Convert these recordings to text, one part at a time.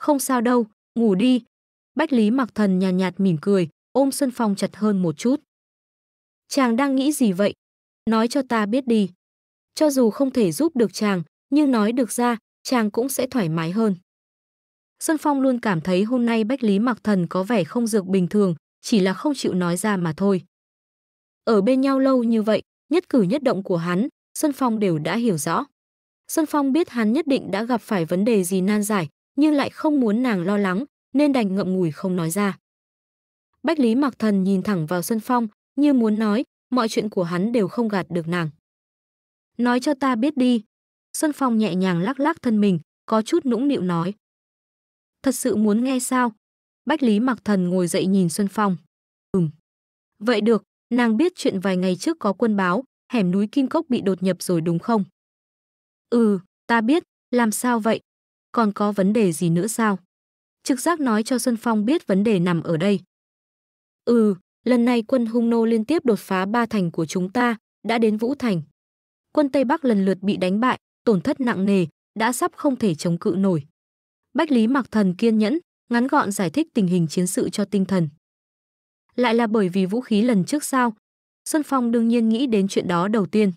không sao đâu, ngủ đi. Bách Lý Mặc Thần nhàn nhạt, nhạt mỉm cười, ôm Xuân Phong chặt hơn một chút. Chàng đang nghĩ gì vậy? Nói cho ta biết đi. Cho dù không thể giúp được chàng, nhưng nói được ra, chàng cũng sẽ thoải mái hơn. Xuân Phong luôn cảm thấy hôm nay Bách Lý Mặc Thần có vẻ không dược bình thường, chỉ là không chịu nói ra mà thôi. Ở bên nhau lâu như vậy, nhất cử nhất động của hắn, Xuân Phong đều đã hiểu rõ. Xuân Phong biết hắn nhất định đã gặp phải vấn đề gì nan giải, nhưng lại không muốn nàng lo lắng, nên đành ngậm ngùi không nói ra. Bách Lý Mặc Thần nhìn thẳng vào Xuân Phong, như muốn nói, mọi chuyện của hắn đều không gạt được nàng. Nói cho ta biết đi. Xuân Phong nhẹ nhàng lắc lắc thân mình, có chút nũng nịu nói. Thật sự muốn nghe sao? Bách Lý Mặc Thần ngồi dậy nhìn Xuân Phong. Ừm. Vậy được, nàng biết chuyện vài ngày trước có quân báo, hẻm núi Kim Cốc bị đột nhập rồi đúng không? Ừ, ta biết, làm sao vậy? còn có vấn đề gì nữa sao? Trực giác nói cho Xuân Phong biết vấn đề nằm ở đây. Ừ, lần này quân hung nô liên tiếp đột phá ba thành của chúng ta, đã đến Vũ Thành. Quân Tây Bắc lần lượt bị đánh bại, tổn thất nặng nề, đã sắp không thể chống cự nổi. Bách Lý Mặc Thần kiên nhẫn, ngắn gọn giải thích tình hình chiến sự cho tinh thần. Lại là bởi vì vũ khí lần trước sao? Xuân Phong đương nhiên nghĩ đến chuyện đó đầu tiên.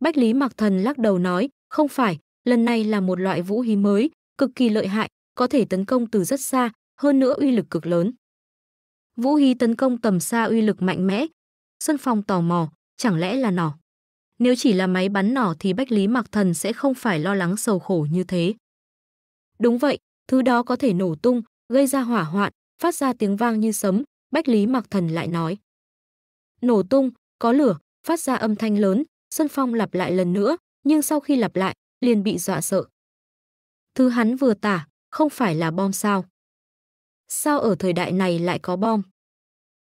Bách Lý Mặc Thần lắc đầu nói, không phải, Lần này là một loại vũ khí mới, cực kỳ lợi hại, có thể tấn công từ rất xa, hơn nữa uy lực cực lớn. Vũ khí tấn công tầm xa uy lực mạnh mẽ. Xuân Phong tò mò, chẳng lẽ là nỏ? Nếu chỉ là máy bắn nỏ thì Bách Lý Mặc Thần sẽ không phải lo lắng sầu khổ như thế. Đúng vậy, thứ đó có thể nổ tung, gây ra hỏa hoạn, phát ra tiếng vang như sấm, Bách Lý Mặc Thần lại nói. Nổ tung, có lửa, phát ra âm thanh lớn, Xuân Phong lặp lại lần nữa, nhưng sau khi lặp lại, liền bị dọa sợ. Thứ hắn vừa tả, không phải là bom sao? Sao ở thời đại này lại có bom?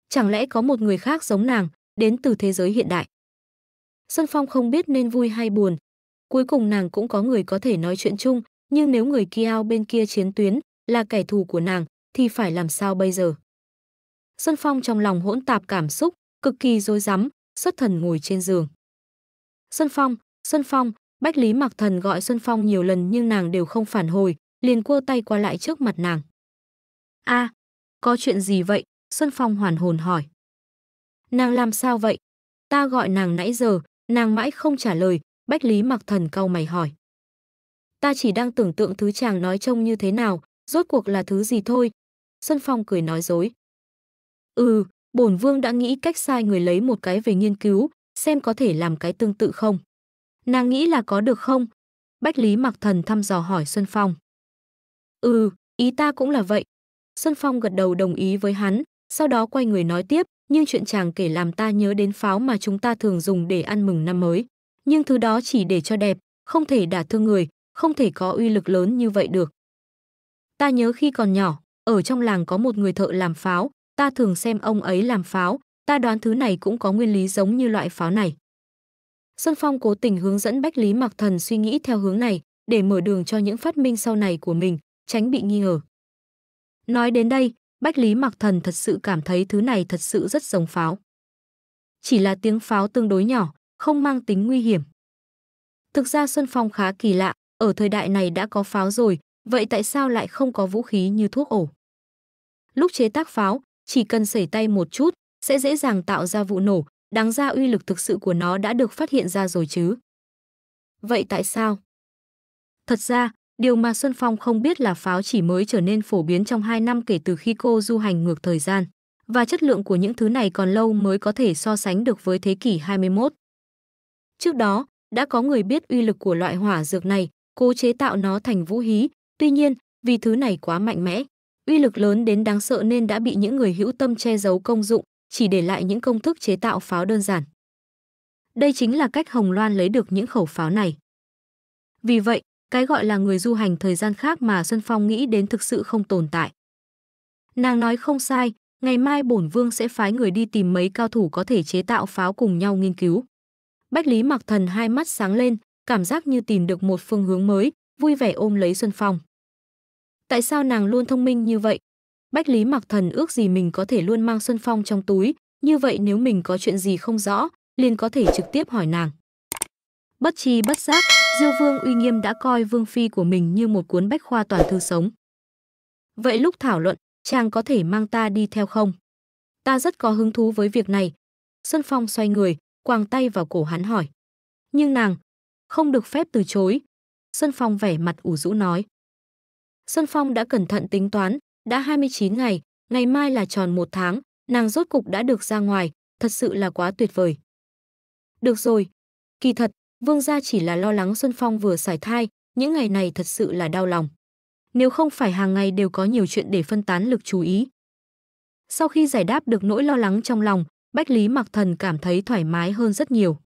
Chẳng lẽ có một người khác giống nàng, đến từ thế giới hiện đại? Xuân Phong không biết nên vui hay buồn. Cuối cùng nàng cũng có người có thể nói chuyện chung, nhưng nếu người kia ao bên kia chiến tuyến là kẻ thù của nàng, thì phải làm sao bây giờ? Xuân Phong trong lòng hỗn tạp cảm xúc, cực kỳ rối rắm, xuất thần ngồi trên giường. Xuân Phong, Xuân Phong, Bách Lý Mặc Thần gọi Xuân Phong nhiều lần nhưng nàng đều không phản hồi, liền cua tay qua lại trước mặt nàng. a à, có chuyện gì vậy? Xuân Phong hoàn hồn hỏi. Nàng làm sao vậy? Ta gọi nàng nãy giờ, nàng mãi không trả lời, Bách Lý Mặc Thần cau mày hỏi. Ta chỉ đang tưởng tượng thứ chàng nói trông như thế nào, rốt cuộc là thứ gì thôi. Xuân Phong cười nói dối. Ừ, bổn vương đã nghĩ cách sai người lấy một cái về nghiên cứu, xem có thể làm cái tương tự không. Nàng nghĩ là có được không? Bách Lý Mặc Thần thăm dò hỏi Xuân Phong. Ừ, ý ta cũng là vậy. Xuân Phong gật đầu đồng ý với hắn, sau đó quay người nói tiếp, nhưng chuyện chàng kể làm ta nhớ đến pháo mà chúng ta thường dùng để ăn mừng năm mới. Nhưng thứ đó chỉ để cho đẹp, không thể đả thương người, không thể có uy lực lớn như vậy được. Ta nhớ khi còn nhỏ, ở trong làng có một người thợ làm pháo, ta thường xem ông ấy làm pháo, ta đoán thứ này cũng có nguyên lý giống như loại pháo này. Xuân Phong cố tình hướng dẫn Bách Lý Mặc Thần suy nghĩ theo hướng này để mở đường cho những phát minh sau này của mình, tránh bị nghi ngờ. Nói đến đây, Bách Lý Mặc Thần thật sự cảm thấy thứ này thật sự rất giống pháo. Chỉ là tiếng pháo tương đối nhỏ, không mang tính nguy hiểm. Thực ra Xuân Phong khá kỳ lạ, ở thời đại này đã có pháo rồi, vậy tại sao lại không có vũ khí như thuốc ổ? Lúc chế tác pháo, chỉ cần sẩy tay một chút, sẽ dễ dàng tạo ra vụ nổ, đáng ra uy lực thực sự của nó đã được phát hiện ra rồi chứ. Vậy tại sao? Thật ra, điều mà Xuân Phong không biết là pháo chỉ mới trở nên phổ biến trong 2 năm kể từ khi cô du hành ngược thời gian, và chất lượng của những thứ này còn lâu mới có thể so sánh được với thế kỷ 21. Trước đó, đã có người biết uy lực của loại hỏa dược này, cố chế tạo nó thành vũ hí, tuy nhiên, vì thứ này quá mạnh mẽ, uy lực lớn đến đáng sợ nên đã bị những người hữu tâm che giấu công dụng, chỉ để lại những công thức chế tạo pháo đơn giản. Đây chính là cách Hồng Loan lấy được những khẩu pháo này. Vì vậy, cái gọi là người du hành thời gian khác mà Xuân Phong nghĩ đến thực sự không tồn tại. Nàng nói không sai, ngày mai bổn vương sẽ phái người đi tìm mấy cao thủ có thể chế tạo pháo cùng nhau nghiên cứu. Bách Lý Mặc Thần hai mắt sáng lên, cảm giác như tìm được một phương hướng mới, vui vẻ ôm lấy Xuân Phong. Tại sao nàng luôn thông minh như vậy, Bách Lý Mặc Thần ước gì mình có thể luôn mang Xuân Phong trong túi, như vậy nếu mình có chuyện gì không rõ, liền có thể trực tiếp hỏi nàng. Bất chi bất giác, Diêu Vương uy nghiêm đã coi Vương Phi của mình như một cuốn bách khoa toàn thư sống. Vậy lúc thảo luận, chàng có thể mang ta đi theo không? Ta rất có hứng thú với việc này. Xuân Phong xoay người, quàng tay vào cổ hắn hỏi. Nhưng nàng, không được phép từ chối. Xuân Phong vẻ mặt ủ rũ nói. Xuân Phong đã cẩn thận tính toán, đã 29 ngày, ngày mai là tròn một tháng, nàng rốt cục đã được ra ngoài, thật sự là quá tuyệt vời. Được rồi. Kỳ thật, vương gia chỉ là lo lắng Xuân Phong vừa sải thai, những ngày này thật sự là đau lòng. Nếu không phải hàng ngày đều có nhiều chuyện để phân tán lực chú ý. Sau khi giải đáp được nỗi lo lắng trong lòng, Bách Lý Mặc Thần cảm thấy thoải mái hơn rất nhiều.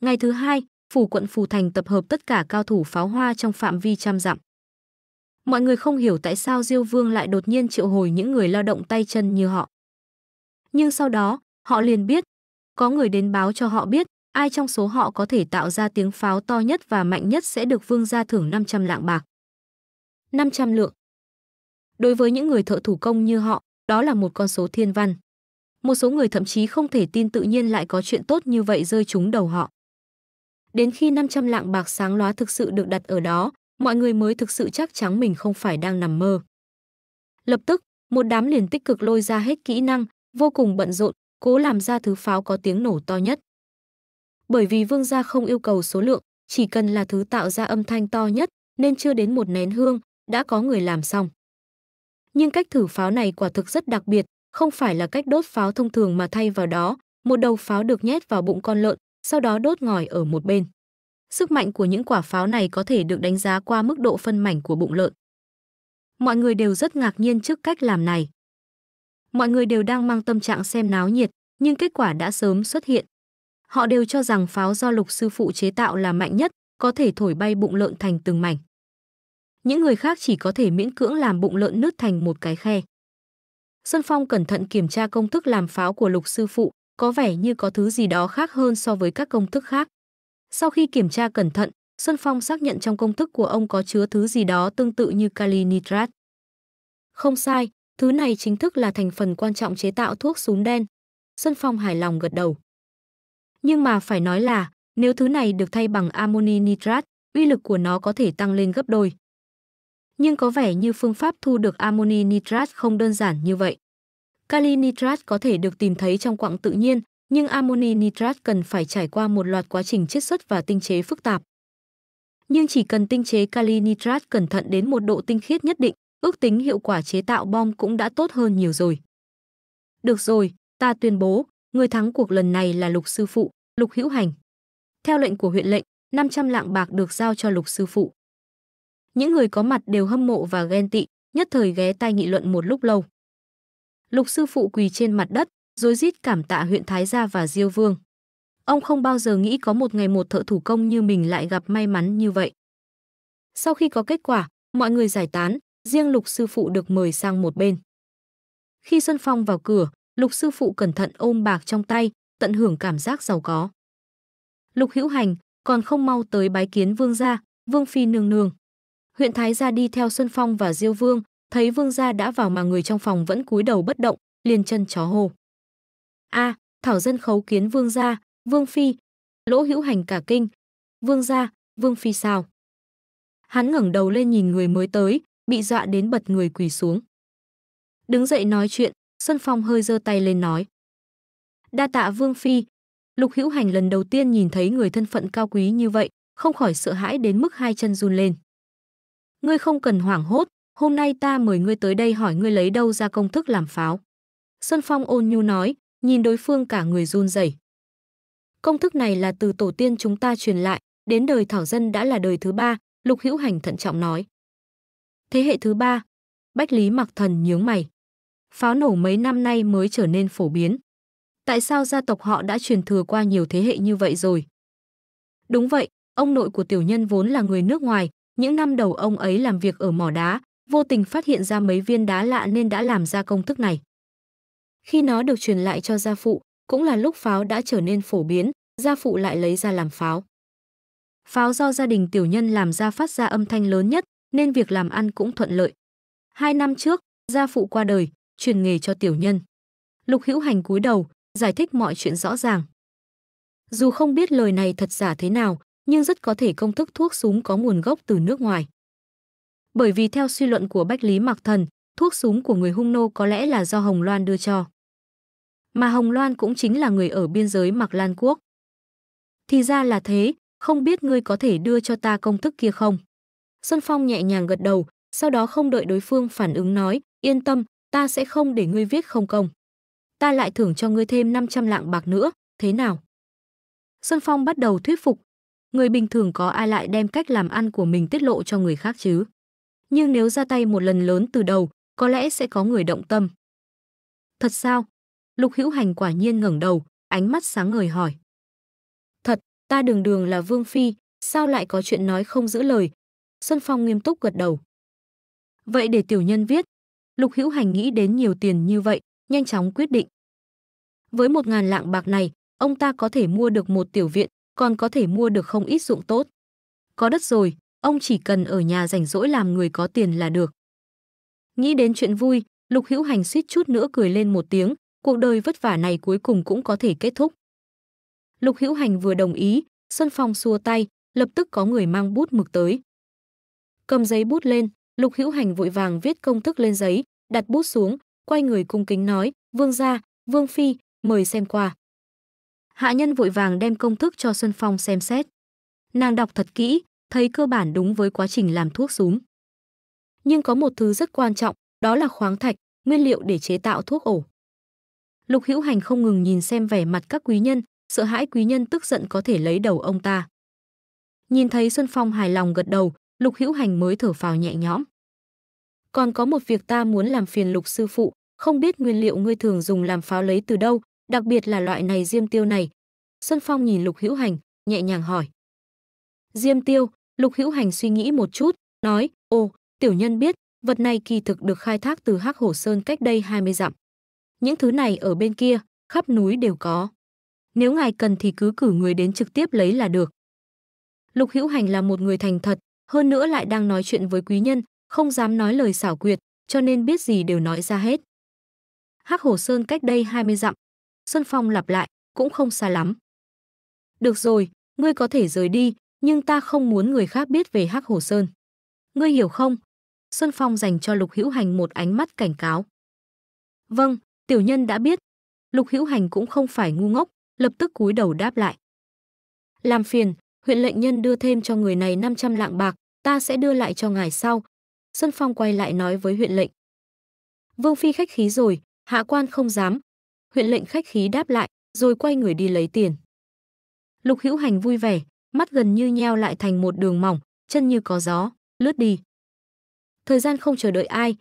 Ngày thứ hai, phủ quận Phù Thành tập hợp tất cả cao thủ pháo hoa trong phạm vi trăm dặm. Mọi người không hiểu tại sao Diêu Vương lại đột nhiên triệu hồi những người lao động tay chân như họ. Nhưng sau đó, họ liền biết, có người đến báo cho họ biết, ai trong số họ có thể tạo ra tiếng pháo to nhất và mạnh nhất sẽ được vương gia thưởng 500 lạng bạc. 500 lượng. Đối với những người thợ thủ công như họ, đó là một con số thiên văn. Một số người thậm chí không thể tin tự nhiên lại có chuyện tốt như vậy rơi trúng đầu họ. Đến khi 500 lạng bạc sáng lóa thực sự được đặt ở đó, mọi người mới thực sự chắc chắn mình không phải đang nằm mơ. Lập tức, một đám liền tích cực lôi ra hết kỹ năng, vô cùng bận rộn, cố làm ra thứ pháo có tiếng nổ to nhất. Bởi vì vương gia không yêu cầu số lượng, chỉ cần là thứ tạo ra âm thanh to nhất, nên chưa đến một nén hương, đã có người làm xong. Nhưng cách thử pháo này quả thực rất đặc biệt, không phải là cách đốt pháo thông thường mà thay vào đó, một đầu pháo được nhét vào bụng con lợn, sau đó đốt ngòi ở một bên. Sức mạnh của những quả pháo này có thể được đánh giá qua mức độ phân mảnh của bụng lợn. Mọi người đều rất ngạc nhiên trước cách làm này. Mọi người đều đang mang tâm trạng xem náo nhiệt, nhưng kết quả đã sớm xuất hiện. Họ đều cho rằng pháo do lục sư phụ chế tạo là mạnh nhất, có thể thổi bay bụng lợn thành từng mảnh. Những người khác chỉ có thể miễn cưỡng làm bụng lợn nứt thành một cái khe. Xuân Phong cẩn thận kiểm tra công thức làm pháo của lục sư phụ, có vẻ như có thứ gì đó khác hơn so với các công thức khác. Sau khi kiểm tra cẩn thận, Xuân Phong xác nhận trong công thức của ông có chứa thứ gì đó tương tự như kali nitrat. Không sai, thứ này chính thức là thành phần quan trọng chế tạo thuốc súng đen. Xuân Phong hài lòng gật đầu. Nhưng mà phải nói là, nếu thứ này được thay bằng amoni nitrat, uy lực của nó có thể tăng lên gấp đôi. Nhưng có vẻ như phương pháp thu được amoni nitrat không đơn giản như vậy. Kali nitrat có thể được tìm thấy trong quặng tự nhiên, nhưng amoni nitrat cần phải trải qua một loạt quá trình chiết xuất và tinh chế phức tạp. Nhưng chỉ cần tinh chế kali nitrat cẩn thận đến một độ tinh khiết nhất định, ước tính hiệu quả chế tạo bom cũng đã tốt hơn nhiều rồi. Được rồi, ta tuyên bố, người thắng cuộc lần này là Lục sư phụ, Lục Hữu Hành. Theo lệnh của huyện lệnh, 500 lạng bạc được giao cho Lục sư phụ. Những người có mặt đều hâm mộ và ghen tị, nhất thời ghé tai nghị luận một lúc lâu. Lục sư phụ quỳ trên mặt đất, rồi rít cảm tạ huyện Thái Gia và Diêu Vương. Ông không bao giờ nghĩ có một ngày một thợ thủ công như mình lại gặp may mắn như vậy. Sau khi có kết quả, mọi người giải tán, riêng Lục sư phụ được mời sang một bên. Khi Xuân Phong vào cửa, Lục sư phụ cẩn thận ôm bạc trong tay, tận hưởng cảm giác giàu có. Lục Hữu Hành còn không mau tới bái kiến vương gia, vương phi nương nương. Huyện Thái gia đi theo Xuân Phong và Diêu Vương, thấy vương gia đã vào mà người trong phòng vẫn cúi đầu bất động, liền chân chó hồ a à, thảo dân khấu kiến vương gia vương phi lỗ hữu hành cả kinh vương gia vương phi sao hắn ngẩng đầu lên nhìn người mới tới bị dọa đến bật người quỳ xuống đứng dậy nói chuyện xuân phong hơi giơ tay lên nói đa tạ vương phi lục hữu hành lần đầu tiên nhìn thấy người thân phận cao quý như vậy không khỏi sợ hãi đến mức hai chân run lên ngươi không cần hoảng hốt hôm nay ta mời ngươi tới đây hỏi ngươi lấy đâu ra công thức làm pháo xuân phong ôn nhu nói nhìn đối phương cả người run rẩy. Công thức này là từ tổ tiên chúng ta truyền lại, đến đời thảo dân đã là đời thứ ba, Lục Hữu Hành thận trọng nói. Thế hệ thứ ba, Bách Lý Mặc Thần nhướng mày. Pháo nổ mấy năm nay mới trở nên phổ biến. Tại sao gia tộc họ đã truyền thừa qua nhiều thế hệ như vậy rồi? Đúng vậy, ông nội của tiểu nhân vốn là người nước ngoài, những năm đầu ông ấy làm việc ở mỏ đá, vô tình phát hiện ra mấy viên đá lạ nên đã làm ra công thức này. Khi nó được truyền lại cho gia phụ, cũng là lúc pháo đã trở nên phổ biến, gia phụ lại lấy ra làm pháo. Pháo do gia đình tiểu nhân làm ra phát ra âm thanh lớn nhất, nên việc làm ăn cũng thuận lợi. Hai năm trước, gia phụ qua đời, truyền nghề cho tiểu nhân. Lục hữu hành cúi đầu, giải thích mọi chuyện rõ ràng. Dù không biết lời này thật giả thế nào, nhưng rất có thể công thức thuốc súng có nguồn gốc từ nước ngoài. Bởi vì theo suy luận của Bách Lý Mạc Thần, thuốc súng của người Hung Nô có lẽ là do Hồng Loan đưa cho mà Hồng Loan cũng chính là người ở biên giới Mạc Lan Quốc. Thì ra là thế, không biết ngươi có thể đưa cho ta công thức kia không? Xuân Phong nhẹ nhàng gật đầu, sau đó không đợi đối phương phản ứng nói, yên tâm, ta sẽ không để ngươi viết không công. Ta lại thưởng cho ngươi thêm 500 lạng bạc nữa, thế nào? Xuân Phong bắt đầu thuyết phục, người bình thường có ai lại đem cách làm ăn của mình tiết lộ cho người khác chứ? Nhưng nếu ra tay một lần lớn từ đầu, có lẽ sẽ có người động tâm. Thật sao? Lục Hữu Hành quả nhiên ngẩng đầu, ánh mắt sáng ngời hỏi. Thật, ta đường đường là Vương Phi, sao lại có chuyện nói không giữ lời? Xuân Phong nghiêm túc gật đầu. Vậy để tiểu nhân viết. Lục Hữu Hành nghĩ đến nhiều tiền như vậy, nhanh chóng quyết định. Với một ngàn lạng bạc này, ông ta có thể mua được một tiểu viện, còn có thể mua được không ít dụng tốt. Có đất rồi, ông chỉ cần ở nhà rảnh rỗi làm người có tiền là được. Nghĩ đến chuyện vui, Lục Hữu Hành suýt chút nữa cười lên một tiếng, cuộc đời vất vả này cuối cùng cũng có thể kết thúc. Lục Hữu Hành vừa đồng ý, Xuân Phong xua tay, lập tức có người mang bút mực tới. Cầm giấy bút lên, Lục Hữu Hành vội vàng viết công thức lên giấy, đặt bút xuống, quay người cung kính nói, "Vương gia, Vương phi, mời xem qua." Hạ nhân vội vàng đem công thức cho Xuân Phong xem xét. Nàng đọc thật kỹ, thấy cơ bản đúng với quá trình làm thuốc súng. Nhưng có một thứ rất quan trọng, đó là khoáng thạch, nguyên liệu để chế tạo thuốc ổ. Lục Hữu Hành không ngừng nhìn xem vẻ mặt các quý nhân, sợ hãi quý nhân tức giận có thể lấy đầu ông ta. Nhìn thấy Xuân Phong hài lòng gật đầu, Lục Hữu Hành mới thở phào nhẹ nhõm. Còn có một việc ta muốn làm phiền Lục sư phụ, không biết nguyên liệu ngươi thường dùng làm pháo lấy từ đâu, đặc biệt là loại này diêm tiêu này. Xuân Phong nhìn Lục Hữu Hành, nhẹ nhàng hỏi. Diêm tiêu, Lục Hữu Hành suy nghĩ một chút, nói, "Ồ, tiểu nhân biết, vật này kỳ thực được khai thác từ Hắc Hồ Sơn cách đây 20 dặm những thứ này ở bên kia, khắp núi đều có. Nếu ngài cần thì cứ cử người đến trực tiếp lấy là được. Lục Hữu Hành là một người thành thật, hơn nữa lại đang nói chuyện với quý nhân, không dám nói lời xảo quyệt, cho nên biết gì đều nói ra hết. Hắc Hồ Sơn cách đây 20 dặm, Xuân Phong lặp lại, cũng không xa lắm. Được rồi, ngươi có thể rời đi, nhưng ta không muốn người khác biết về Hắc Hồ Sơn. Ngươi hiểu không? Xuân Phong dành cho Lục Hữu Hành một ánh mắt cảnh cáo. Vâng, Tiểu nhân đã biết. Lục Hữu Hành cũng không phải ngu ngốc, lập tức cúi đầu đáp lại. Làm phiền, huyện lệnh nhân đưa thêm cho người này 500 lạng bạc, ta sẽ đưa lại cho ngài sau. Xuân Phong quay lại nói với huyện lệnh. Vương Phi khách khí rồi, hạ quan không dám. Huyện lệnh khách khí đáp lại, rồi quay người đi lấy tiền. Lục Hữu Hành vui vẻ, mắt gần như nheo lại thành một đường mỏng, chân như có gió, lướt đi. Thời gian không chờ đợi ai.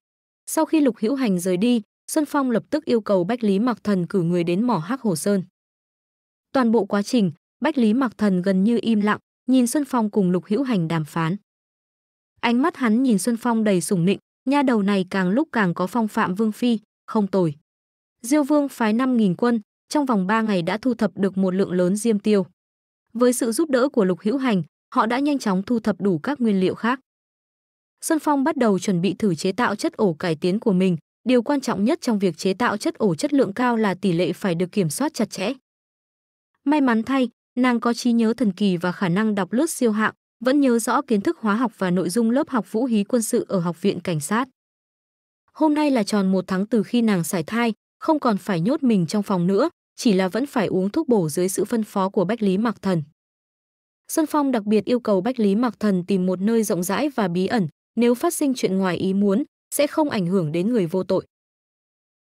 Sau khi Lục Hữu Hành rời đi, Xuân Phong lập tức yêu cầu Bách Lý Mạc Thần cử người đến mỏ Hắc Hồ Sơn. Toàn bộ quá trình, Bách Lý Mạc Thần gần như im lặng, nhìn Xuân Phong cùng Lục Hữu Hành đàm phán. Ánh mắt hắn nhìn Xuân Phong đầy sủng nịnh, nha đầu này càng lúc càng có phong phạm vương phi, không tồi. Diêu Vương phái 5000 quân, trong vòng 3 ngày đã thu thập được một lượng lớn diêm tiêu. Với sự giúp đỡ của Lục Hữu Hành, họ đã nhanh chóng thu thập đủ các nguyên liệu khác. Xuân Phong bắt đầu chuẩn bị thử chế tạo chất ổ cải tiến của mình, Điều quan trọng nhất trong việc chế tạo chất ổ chất lượng cao là tỷ lệ phải được kiểm soát chặt chẽ. May mắn thay, nàng có trí nhớ thần kỳ và khả năng đọc lướt siêu hạng, vẫn nhớ rõ kiến thức hóa học và nội dung lớp học vũ khí quân sự ở Học viện Cảnh sát. Hôm nay là tròn một tháng từ khi nàng sải thai, không còn phải nhốt mình trong phòng nữa, chỉ là vẫn phải uống thuốc bổ dưới sự phân phó của Bách Lý Mạc Thần. Sơn Phong đặc biệt yêu cầu Bách Lý Mạc Thần tìm một nơi rộng rãi và bí ẩn, nếu phát sinh chuyện ngoài ý muốn, sẽ không ảnh hưởng đến người vô tội.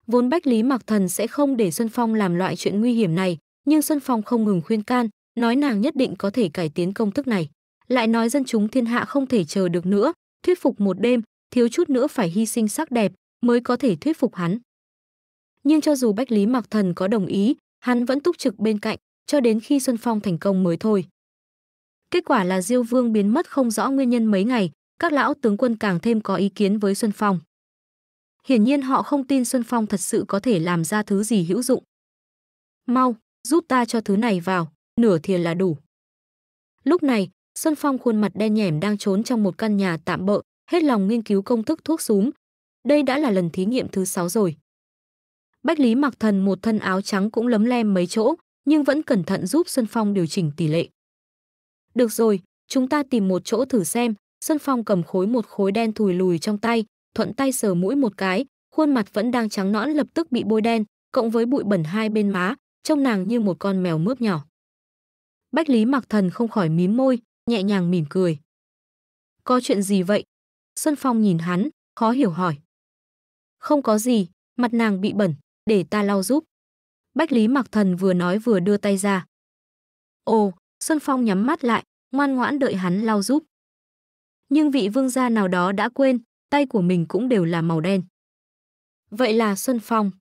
Vốn Bách Lý Mạc Thần sẽ không để Xuân Phong làm loại chuyện nguy hiểm này, nhưng Xuân Phong không ngừng khuyên can, nói nàng nhất định có thể cải tiến công thức này. Lại nói dân chúng thiên hạ không thể chờ được nữa, thuyết phục một đêm, thiếu chút nữa phải hy sinh sắc đẹp mới có thể thuyết phục hắn. Nhưng cho dù Bách Lý Mạc Thần có đồng ý, hắn vẫn túc trực bên cạnh, cho đến khi Xuân Phong thành công mới thôi. Kết quả là Diêu Vương biến mất không rõ nguyên nhân mấy ngày, các lão tướng quân càng thêm có ý kiến với Xuân Phong. Hiển nhiên họ không tin Xuân Phong thật sự có thể làm ra thứ gì hữu dụng. Mau, giúp ta cho thứ này vào, nửa thìa là đủ. Lúc này, Xuân Phong khuôn mặt đen nhẻm đang trốn trong một căn nhà tạm bợ, hết lòng nghiên cứu công thức thuốc súng Đây đã là lần thí nghiệm thứ 6 rồi. Bách Lý mặc thần một thân áo trắng cũng lấm lem mấy chỗ, nhưng vẫn cẩn thận giúp Xuân Phong điều chỉnh tỷ lệ. Được rồi, chúng ta tìm một chỗ thử xem, Xuân Phong cầm khối một khối đen thùi lùi trong tay, thuận tay sờ mũi một cái, khuôn mặt vẫn đang trắng nõn lập tức bị bôi đen, cộng với bụi bẩn hai bên má, trông nàng như một con mèo mướp nhỏ. Bách Lý Mặc Thần không khỏi mím môi, nhẹ nhàng mỉm cười. Có chuyện gì vậy? Xuân Phong nhìn hắn, khó hiểu hỏi. Không có gì, mặt nàng bị bẩn, để ta lau giúp. Bách Lý Mặc Thần vừa nói vừa đưa tay ra. Ồ, Xuân Phong nhắm mắt lại, ngoan ngoãn đợi hắn lau giúp nhưng vị vương gia nào đó đã quên, tay của mình cũng đều là màu đen. Vậy là Xuân Phong.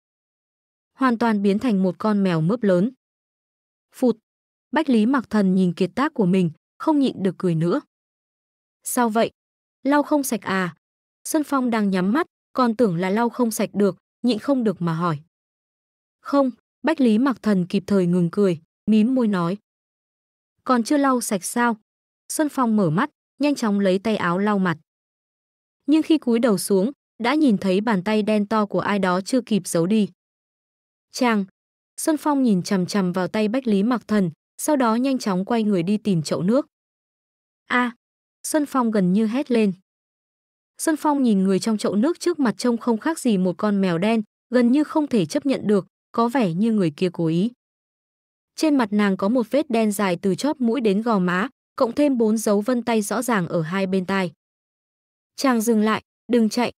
Hoàn toàn biến thành một con mèo mướp lớn. Phụt. Bách Lý mặc thần nhìn kiệt tác của mình, không nhịn được cười nữa. Sao vậy? Lau không sạch à? Xuân Phong đang nhắm mắt, còn tưởng là lau không sạch được, nhịn không được mà hỏi. Không, Bách Lý mặc thần kịp thời ngừng cười, mím môi nói. Còn chưa lau sạch sao? Xuân Phong mở mắt, nhanh chóng lấy tay áo lau mặt. Nhưng khi cúi đầu xuống, đã nhìn thấy bàn tay đen to của ai đó chưa kịp giấu đi. Chàng, Xuân Phong nhìn chằm chằm vào tay Bách Lý Mặc Thần, sau đó nhanh chóng quay người đi tìm chậu nước. A, à, Xuân Phong gần như hét lên. Xuân Phong nhìn người trong chậu nước trước mặt trông không khác gì một con mèo đen, gần như không thể chấp nhận được, có vẻ như người kia cố ý. Trên mặt nàng có một vết đen dài từ chóp mũi đến gò má, cộng thêm bốn dấu vân tay rõ ràng ở hai bên tai. Chàng dừng lại, đừng chạy.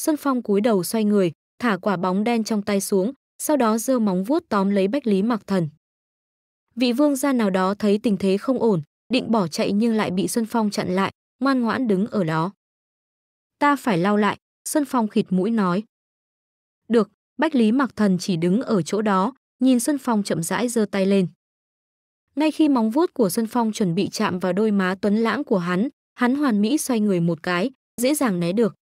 Xuân Phong cúi đầu xoay người, thả quả bóng đen trong tay xuống, sau đó giơ móng vuốt tóm lấy Bách Lý Mặc Thần. Vị vương gia nào đó thấy tình thế không ổn, định bỏ chạy nhưng lại bị Xuân Phong chặn lại, ngoan ngoãn đứng ở đó. Ta phải lao lại, Xuân Phong khịt mũi nói. Được, Bách Lý Mặc Thần chỉ đứng ở chỗ đó, nhìn Xuân Phong chậm rãi giơ tay lên. Ngay khi móng vuốt của Xuân Phong chuẩn bị chạm vào đôi má tuấn lãng của hắn, hắn hoàn mỹ xoay người một cái, dễ dàng né được.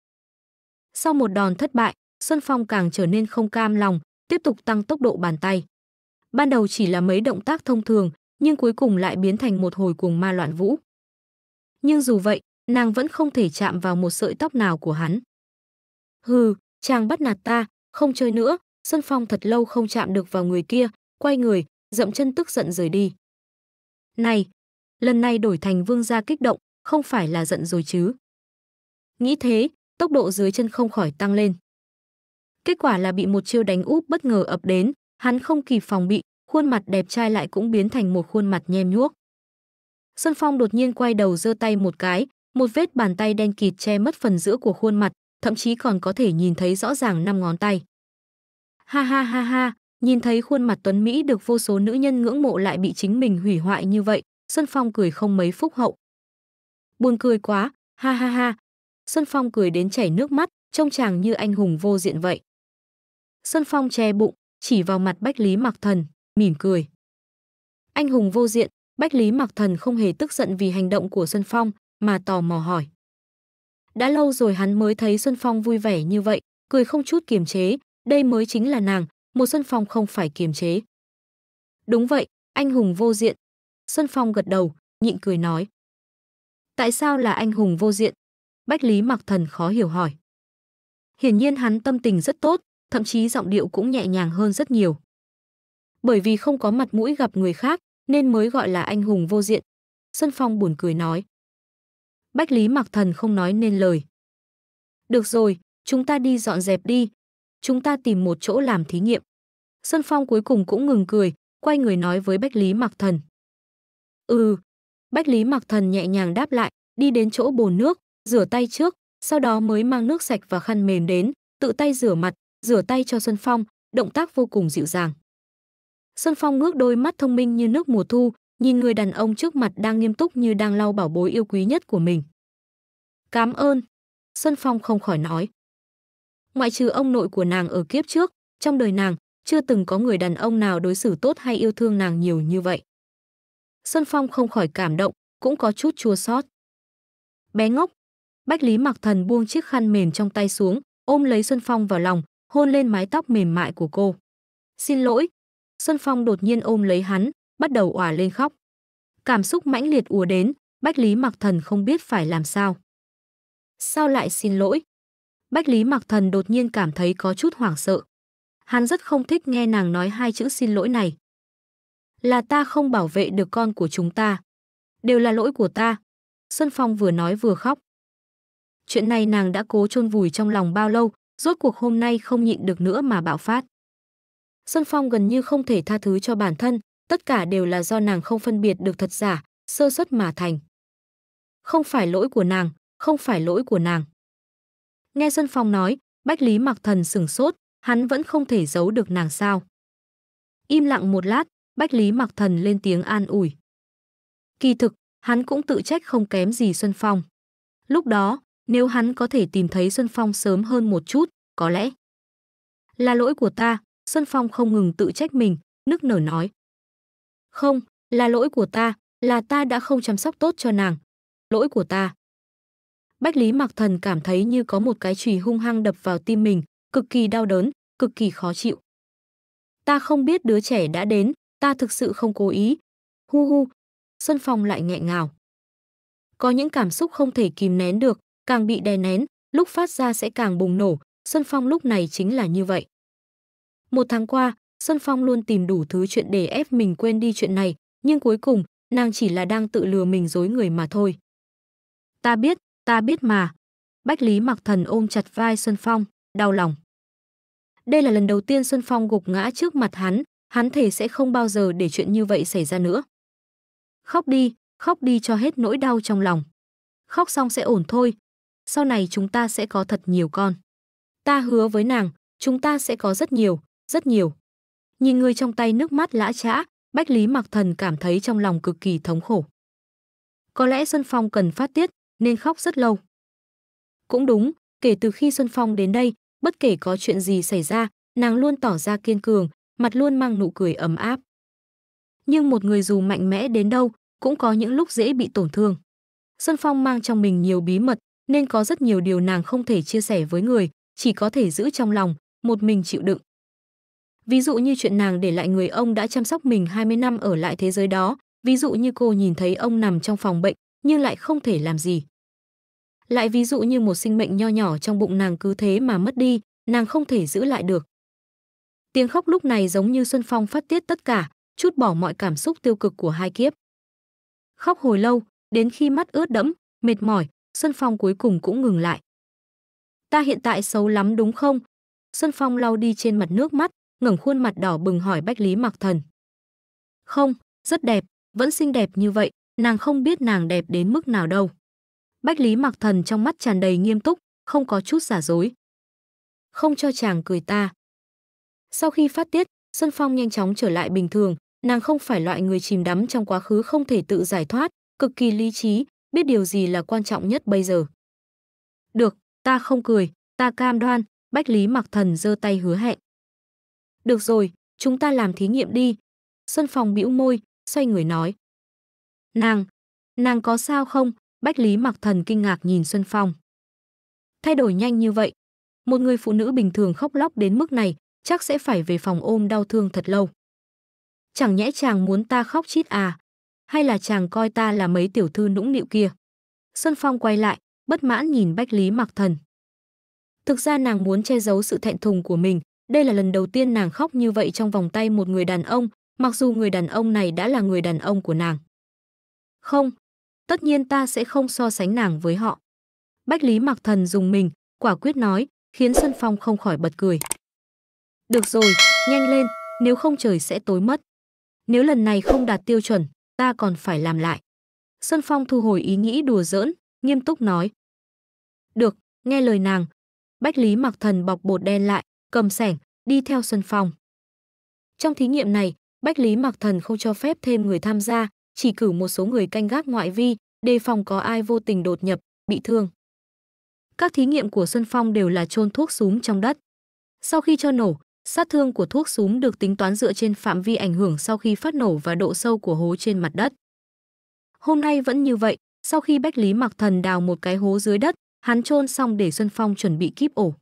Sau một đòn thất bại, Xuân Phong càng trở nên không cam lòng, tiếp tục tăng tốc độ bàn tay. Ban đầu chỉ là mấy động tác thông thường, nhưng cuối cùng lại biến thành một hồi cuồng ma loạn vũ. Nhưng dù vậy, nàng vẫn không thể chạm vào một sợi tóc nào của hắn. Hừ, chàng bắt nạt ta, không chơi nữa, Xuân Phong thật lâu không chạm được vào người kia, quay người, dậm chân tức giận rời đi. Này, lần này đổi thành vương gia kích động, không phải là giận rồi chứ. Nghĩ thế, tốc độ dưới chân không khỏi tăng lên. Kết quả là bị một chiêu đánh úp bất ngờ ập đến, hắn không kịp phòng bị, khuôn mặt đẹp trai lại cũng biến thành một khuôn mặt nhem nhuốc. Sơn Phong đột nhiên quay đầu giơ tay một cái, một vết bàn tay đen kịt che mất phần giữa của khuôn mặt, thậm chí còn có thể nhìn thấy rõ ràng năm ngón tay. Ha ha ha ha, Nhìn thấy khuôn mặt Tuấn Mỹ được vô số nữ nhân ngưỡng mộ lại bị chính mình hủy hoại như vậy, Xuân Phong cười không mấy phúc hậu. Buồn cười quá, ha ha ha. Xuân Phong cười đến chảy nước mắt, trông chàng như anh hùng vô diện vậy. Xuân Phong che bụng, chỉ vào mặt Bách Lý Mặc Thần, mỉm cười. Anh hùng vô diện, Bách Lý Mặc Thần không hề tức giận vì hành động của Xuân Phong, mà tò mò hỏi. Đã lâu rồi hắn mới thấy Xuân Phong vui vẻ như vậy, cười không chút kiềm chế, đây mới chính là nàng, một Xuân Phong không phải kiềm chế. Đúng vậy, anh hùng vô diện. Xuân Phong gật đầu, nhịn cười nói. Tại sao là anh hùng vô diện? Bách Lý Mặc Thần khó hiểu hỏi. Hiển nhiên hắn tâm tình rất tốt, thậm chí giọng điệu cũng nhẹ nhàng hơn rất nhiều. Bởi vì không có mặt mũi gặp người khác nên mới gọi là anh hùng vô diện. Xuân Phong buồn cười nói. Bách Lý Mặc Thần không nói nên lời. Được rồi, chúng ta đi dọn dẹp đi, chúng ta tìm một chỗ làm thí nghiệm. Xuân Phong cuối cùng cũng ngừng cười, quay người nói với Bách Lý Mặc Thần. Ừ, Bách Lý Mặc Thần nhẹ nhàng đáp lại, đi đến chỗ bồn nước, rửa tay trước, sau đó mới mang nước sạch và khăn mềm đến, tự tay rửa mặt, rửa tay cho Xuân Phong, động tác vô cùng dịu dàng. Xuân Phong ngước đôi mắt thông minh như nước mùa thu, nhìn người đàn ông trước mặt đang nghiêm túc như đang lau bảo bối yêu quý nhất của mình. Cám ơn. Xuân Phong không khỏi nói. Ngoại trừ ông nội của nàng ở kiếp trước, trong đời nàng, chưa từng có người đàn ông nào đối xử tốt hay yêu thương nàng nhiều như vậy. Xuân Phong không khỏi cảm động, cũng có chút chua xót. Bé ngốc, Bách Lý Mặc Thần buông chiếc khăn mềm trong tay xuống, ôm lấy Xuân Phong vào lòng, hôn lên mái tóc mềm mại của cô. "Xin lỗi." Xuân Phong đột nhiên ôm lấy hắn, bắt đầu òa lên khóc. Cảm xúc mãnh liệt ùa đến, Bách Lý Mặc Thần không biết phải làm sao. "Sao lại xin lỗi?" Bách Lý Mặc Thần đột nhiên cảm thấy có chút hoảng sợ. Hắn rất không thích nghe nàng nói hai chữ xin lỗi này. Là ta không bảo vệ được con của chúng ta. Đều là lỗi của ta. Xuân Phong vừa nói vừa khóc. Chuyện này nàng đã cố chôn vùi trong lòng bao lâu, rốt cuộc hôm nay không nhịn được nữa mà bạo phát. Xuân Phong gần như không thể tha thứ cho bản thân, tất cả đều là do nàng không phân biệt được thật giả, sơ suất mà thành. Không phải lỗi của nàng, không phải lỗi của nàng. Nghe Xuân Phong nói, Bách Lý Mặc Thần sửng sốt, hắn vẫn không thể giấu được nàng sao. Im lặng một lát, Bách Lý Mặc Thần lên tiếng an ủi. Kỳ thực, hắn cũng tự trách không kém gì Xuân Phong. Lúc đó, nếu hắn có thể tìm thấy Xuân Phong sớm hơn một chút, có lẽ là lỗi của ta, Xuân Phong không ngừng tự trách mình, nức nở nói. Không, là lỗi của ta, là ta đã không chăm sóc tốt cho nàng. Lỗi của ta. Bách Lý Mặc Thần cảm thấy như có một cái chùy hung hăng đập vào tim mình, cực kỳ đau đớn, cực kỳ khó chịu. Ta không biết đứa trẻ đã đến, ta thực sự không cố ý. Hu hu, Xuân Phong lại nghẹn ngào. Có những cảm xúc không thể kìm nén được, càng bị đè nén, lúc phát ra sẽ càng bùng nổ, Xuân Phong lúc này chính là như vậy. Một tháng qua, Xuân Phong luôn tìm đủ thứ chuyện để ép mình quên đi chuyện này, nhưng cuối cùng, nàng chỉ là đang tự lừa mình dối người mà thôi. Ta biết, Ta biết mà. Bách Lý Mặc Thần ôm chặt vai Xuân Phong, đau lòng. Đây là lần đầu tiên Xuân Phong gục ngã trước mặt hắn, hắn thề sẽ không bao giờ để chuyện như vậy xảy ra nữa. Khóc đi, khóc đi cho hết nỗi đau trong lòng. Khóc xong sẽ ổn thôi, sau này chúng ta sẽ có thật nhiều con. Ta hứa với nàng, chúng ta sẽ có rất nhiều, rất nhiều. Nhìn người trong tay nước mắt lã chã, Bách Lý Mặc Thần cảm thấy trong lòng cực kỳ thống khổ. Có lẽ Xuân Phong cần phát tiết, nên khóc rất lâu. Cũng đúng, kể từ khi Xuân Phong đến đây, bất kể có chuyện gì xảy ra, nàng luôn tỏ ra kiên cường, mặt luôn mang nụ cười ấm áp. Nhưng một người dù mạnh mẽ đến đâu, cũng có những lúc dễ bị tổn thương. Xuân Phong mang trong mình nhiều bí mật, nên có rất nhiều điều nàng không thể chia sẻ với người, chỉ có thể giữ trong lòng, một mình chịu đựng. Ví dụ như chuyện nàng để lại người ông đã chăm sóc mình 20 năm ở lại thế giới đó, ví dụ như cô nhìn thấy ông nằm trong phòng bệnh nhưng lại không thể làm gì lại ví dụ như một sinh mệnh nho nhỏ trong bụng nàng cứ thế mà mất đi, nàng không thể giữ lại được. Tiếng khóc lúc này giống như Xuân Phong phát tiết tất cả, chút bỏ mọi cảm xúc tiêu cực của hai kiếp. Khóc hồi lâu, đến khi mắt ướt đẫm, mệt mỏi, Xuân Phong cuối cùng cũng ngừng lại. Ta hiện tại xấu lắm đúng không? Xuân Phong lau đi trên mặt nước mắt, ngẩng khuôn mặt đỏ bừng hỏi Bách Lý Mặc Thần. Không, rất đẹp, vẫn xinh đẹp như vậy, nàng không biết nàng đẹp đến mức nào đâu. Bách Lý Mặc Thần trong mắt tràn đầy nghiêm túc, không có chút giả dối. Không cho chàng cười ta. Sau khi phát tiết, Xuân Phong nhanh chóng trở lại bình thường, nàng không phải loại người chìm đắm trong quá khứ không thể tự giải thoát, cực kỳ lý trí, biết điều gì là quan trọng nhất bây giờ. Được, ta không cười, ta cam đoan, Bách Lý Mặc Thần giơ tay hứa hẹn. Được rồi, chúng ta làm thí nghiệm đi. Xuân Phong bĩu môi, xoay người nói. Nàng, nàng có sao không? Bách Lý Mặc Thần kinh ngạc nhìn Xuân Phong. Thay đổi nhanh như vậy, một người phụ nữ bình thường khóc lóc đến mức này, chắc sẽ phải về phòng ôm đau thương thật lâu. Chẳng nhẽ chàng muốn ta khóc chít à, hay là chàng coi ta là mấy tiểu thư nũng nịu kia? Xuân Phong quay lại, bất mãn nhìn Bách Lý Mặc Thần. Thực ra nàng muốn che giấu sự thẹn thùng của mình, đây là lần đầu tiên nàng khóc như vậy trong vòng tay một người đàn ông, mặc dù người đàn ông này đã là người đàn ông của nàng. Không, tất nhiên ta sẽ không so sánh nàng với họ. Bách Lý Mặc Thần dùng mình, quả quyết nói, khiến Xuân Phong không khỏi bật cười. Được rồi, nhanh lên, nếu không trời sẽ tối mất. Nếu lần này không đạt tiêu chuẩn, ta còn phải làm lại. Xuân Phong thu hồi ý nghĩ đùa giỡn, nghiêm túc nói. Được, nghe lời nàng. Bách Lý Mặc Thần bọc bột đen lại, cầm sẻng, đi theo Xuân Phong. Trong thí nghiệm này, Bách Lý Mặc Thần không cho phép thêm người tham gia, chỉ cử một số người canh gác ngoại vi, đề phòng có ai vô tình đột nhập, bị thương. Các thí nghiệm của Xuân Phong đều là chôn thuốc súng trong đất. Sau khi cho nổ, sát thương của thuốc súng được tính toán dựa trên phạm vi ảnh hưởng sau khi phát nổ và độ sâu của hố trên mặt đất. Hôm nay vẫn như vậy, sau khi Bách Lý Mặc Thần đào một cái hố dưới đất, hắn chôn xong để Xuân Phong chuẩn bị kíp ổ.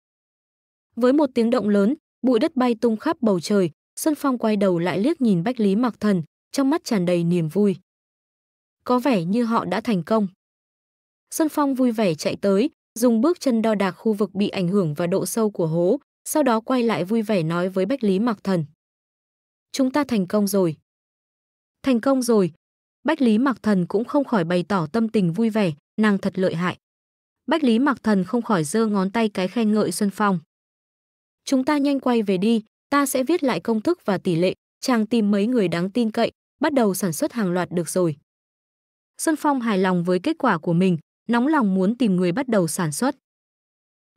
Với một tiếng động lớn, bụi đất bay tung khắp bầu trời, Xuân Phong quay đầu lại liếc nhìn Bách Lý Mặc Thần, trong mắt tràn đầy niềm vui. Có vẻ như họ đã thành công. Xuân Phong vui vẻ chạy tới, dùng bước chân đo đạc khu vực bị ảnh hưởng và độ sâu của hố, sau đó quay lại vui vẻ nói với Bách Lý Mặc Thần. Chúng ta thành công rồi. Thành công rồi. Bách Lý Mặc Thần cũng không khỏi bày tỏ tâm tình vui vẻ, nàng thật lợi hại. Bách Lý Mặc Thần không khỏi giơ ngón tay cái khen ngợi Xuân Phong. Chúng ta nhanh quay về đi, ta sẽ viết lại công thức và tỷ lệ, chàng tìm mấy người đáng tin cậy, bắt đầu sản xuất hàng loạt được rồi. Xuân Phong hài lòng với kết quả của mình, nóng lòng muốn tìm người bắt đầu sản xuất.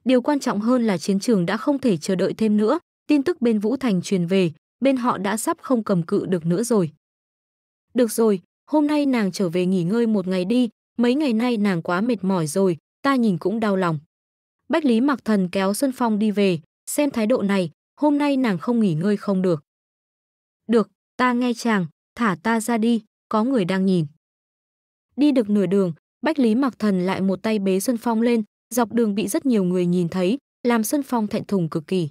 Điều quan trọng hơn là chiến trường đã không thể chờ đợi thêm nữa, tin tức bên Vũ Thành truyền về, bên họ đã sắp không cầm cự được nữa rồi. Được rồi, hôm nay nàng trở về nghỉ ngơi một ngày đi, mấy ngày nay nàng quá mệt mỏi rồi, ta nhìn cũng đau lòng. Bách Lý Mặc Thần kéo Xuân Phong đi về, xem thái độ này, hôm nay nàng không nghỉ ngơi không được. Được, ta nghe chàng, thả ta ra đi, có người đang nhìn. Đi được nửa đường, Bách Lý Mặc Thần lại một tay bế Xuân Phong lên, dọc đường bị rất nhiều người nhìn thấy, làm Xuân Phong thẹn thùng cực kỳ.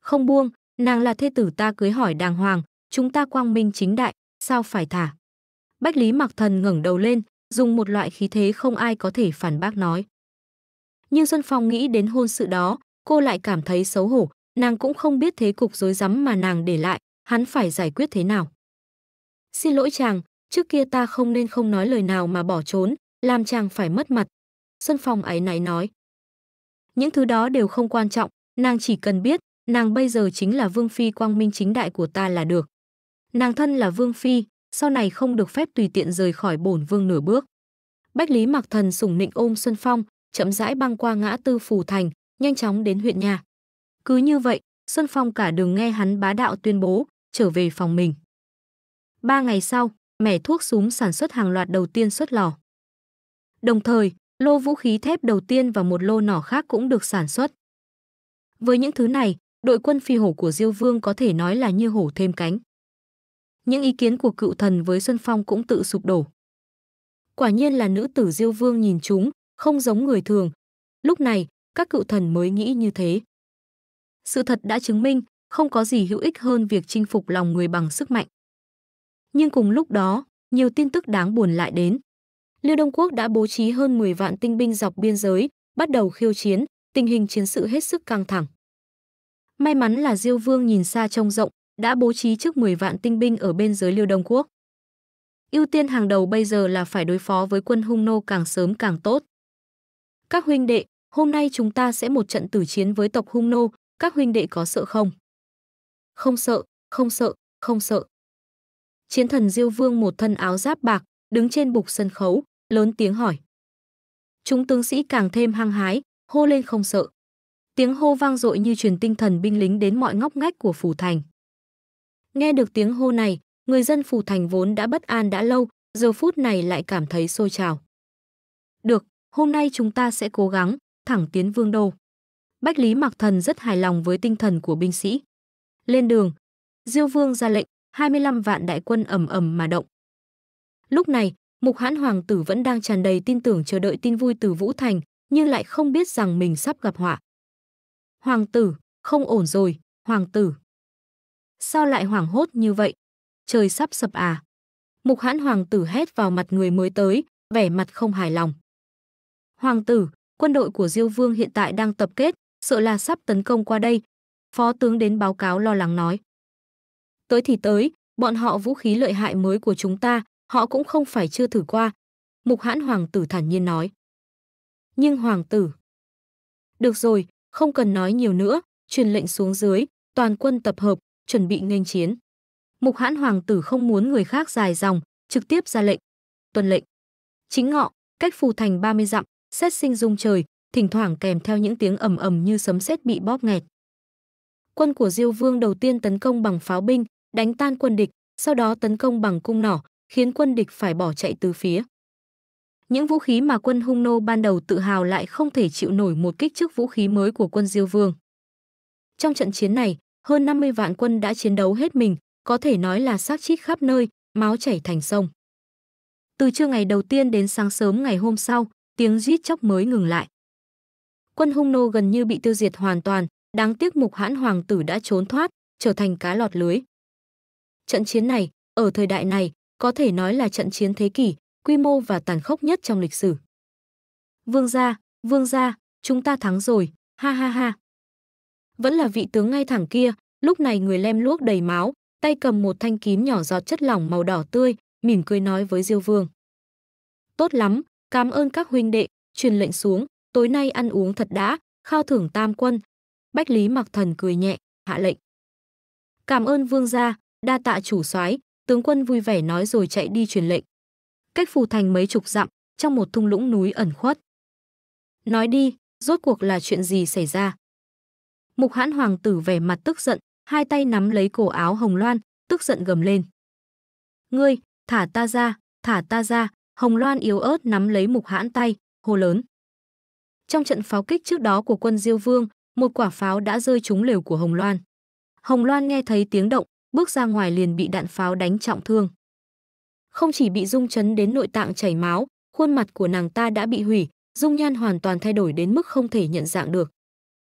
Không buông, nàng là thê tử ta cưới hỏi đàng hoàng, chúng ta quang minh chính đại, sao phải thả? Bách Lý Mặc Thần ngẩng đầu lên, dùng một loại khí thế không ai có thể phản bác nói. Nhưng Xuân Phong nghĩ đến hôn sự đó, cô lại cảm thấy xấu hổ, nàng cũng không biết thế cục rối rắm mà nàng để lại, hắn phải giải quyết thế nào. Xin lỗi chàng, trước kia ta không nên không nói lời nào mà bỏ trốn, làm chàng phải mất mặt. xuân phong ấy náy nói. Những thứ đó đều không quan trọng, nàng chỉ cần biết, nàng bây giờ chính là vương phi quang minh chính đại của ta là được. Nàng thân là vương phi, sau này không được phép tùy tiện rời khỏi bổn vương nửa bước. Bách Lý Mặc Thần sủng nịnh ôm Xuân Phong, chậm rãi băng qua ngã tư phủ thành, nhanh chóng đến huyện nhà. Cứ như vậy, Xuân Phong cả đường nghe hắn bá đạo tuyên bố, trở về phòng mình. Ba ngày sau, mẻ thuốc súng sản xuất hàng loạt đầu tiên xuất lò. Đồng thời, lô vũ khí thép đầu tiên và một lô nỏ khác cũng được sản xuất. Với những thứ này, đội quân phi hổ của Diêu Vương có thể nói là như hổ thêm cánh. Những ý kiến của cựu thần với Xuân Phong cũng tự sụp đổ. Quả nhiên là nữ tử Diêu Vương nhìn chúng, không giống người thường. Lúc này, các cựu thần mới nghĩ như thế. Sự thật đã chứng minh, không có gì hữu ích hơn việc chinh phục lòng người bằng sức mạnh. Nhưng cùng lúc đó, nhiều tin tức đáng buồn lại đến. Liêu Đông Quốc đã bố trí hơn 10 vạn tinh binh dọc biên giới, bắt đầu khiêu chiến, tình hình chiến sự hết sức căng thẳng. May mắn là Diêu Vương nhìn xa trông rộng, đã bố trí trước 10 vạn tinh binh ở bên giới Liêu Đông Quốc. Ưu tiên hàng đầu bây giờ là phải đối phó với quân Hung Nô càng sớm càng tốt. Các huynh đệ, hôm nay chúng ta sẽ một trận tử chiến với tộc Hung Nô, các huynh đệ có sợ không? Không sợ, không sợ, không sợ chiến thần Diêu Vương một thân áo giáp bạc, đứng trên bục sân khấu, lớn tiếng hỏi. Chúng tướng sĩ càng thêm hăng hái, hô lên không sợ. Tiếng hô vang dội như truyền tinh thần binh lính đến mọi ngóc ngách của phủ thành. Nghe được tiếng hô này, người dân phủ thành vốn đã bất an đã lâu, giờ phút này lại cảm thấy sôi trào. Được, hôm nay chúng ta sẽ cố gắng, thẳng tiến vương đô. Bách Lý Mạc Thần rất hài lòng với tinh thần của binh sĩ. Lên đường, Diêu Vương ra lệnh, 25 vạn đại quân ầm ầm mà động. Lúc này, Mục Hãn Hoàng tử vẫn đang tràn đầy tin tưởng chờ đợi tin vui từ Vũ Thành, nhưng lại không biết rằng mình sắp gặp họa. Hoàng tử, không ổn rồi, hoàng tử. Sao lại hoảng hốt như vậy? Trời sắp sập à? Mục hãn hoàng tử hét vào mặt người mới tới, vẻ mặt không hài lòng. Hoàng tử, quân đội của Diêu Vương hiện tại đang tập kết, sợ là sắp tấn công qua đây. Phó tướng đến báo cáo lo lắng nói. Tới thì tới, bọn họ vũ khí lợi hại mới của chúng ta, họ cũng không phải chưa thử qua. Mục hãn hoàng tử thản nhiên nói. Nhưng hoàng tử... Được rồi, không cần nói nhiều nữa, truyền lệnh xuống dưới, toàn quân tập hợp, chuẩn bị nghênh chiến. Mục hãn hoàng tử không muốn người khác dài dòng, trực tiếp ra lệnh. Tuần lệnh. Chính ngọ, cách phù thành 30 dặm, xét sinh dung trời, thỉnh thoảng kèm theo những tiếng ầm ầm như sấm sét bị bóp nghẹt. Quân của Diêu Vương đầu tiên tấn công bằng pháo binh, đánh tan quân địch, sau đó tấn công bằng cung nỏ, khiến quân địch phải bỏ chạy từ phía. Những vũ khí mà quân Hung Nô ban đầu tự hào lại không thể chịu nổi một kích trước vũ khí mới của quân Diêu Vương. Trong trận chiến này, hơn 50 vạn quân đã chiến đấu hết mình, có thể nói là xác chết khắp nơi, máu chảy thành sông. Từ trưa ngày đầu tiên đến sáng sớm ngày hôm sau, tiếng rít chóc mới ngừng lại. Quân Hung Nô gần như bị tiêu diệt hoàn toàn, đáng tiếc Mục Hãn Hoàng tử đã trốn thoát, trở thành cá lọt lưới. Trận chiến này, ở thời đại này, có thể nói là trận chiến thế kỷ, quy mô và tàn khốc nhất trong lịch sử. Vương gia, vương gia, chúng ta thắng rồi, ha ha ha. Vẫn là vị tướng ngay thẳng kia, lúc này người lem luốc đầy máu, tay cầm một thanh kiếm nhỏ giọt chất lỏng màu đỏ tươi, mỉm cười nói với Diêu Vương. Tốt lắm, cảm ơn các huynh đệ, truyền lệnh xuống, tối nay ăn uống thật đã, khao thưởng tam quân. Bách Lý Mặc Thần cười nhẹ, hạ lệnh. Cảm ơn vương gia, đa tạ chủ soái tướng quân vui vẻ nói rồi chạy đi truyền lệnh cách phù thành mấy chục dặm trong một thung lũng núi ẩn khuất nói đi rốt cuộc là chuyện gì xảy ra mục hãn hoàng tử vẻ mặt tức giận hai tay nắm lấy cổ áo hồng loan tức giận gầm lên ngươi thả ta ra thả ta ra hồng loan yếu ớt nắm lấy mục hãn tay hô lớn trong trận pháo kích trước đó của quân diêu vương một quả pháo đã rơi trúng lều của hồng loan hồng loan nghe thấy tiếng động bước ra ngoài liền bị đạn pháo đánh trọng thương. Không chỉ bị rung chấn đến nội tạng chảy máu, khuôn mặt của nàng ta đã bị hủy, dung nhan hoàn toàn thay đổi đến mức không thể nhận dạng được.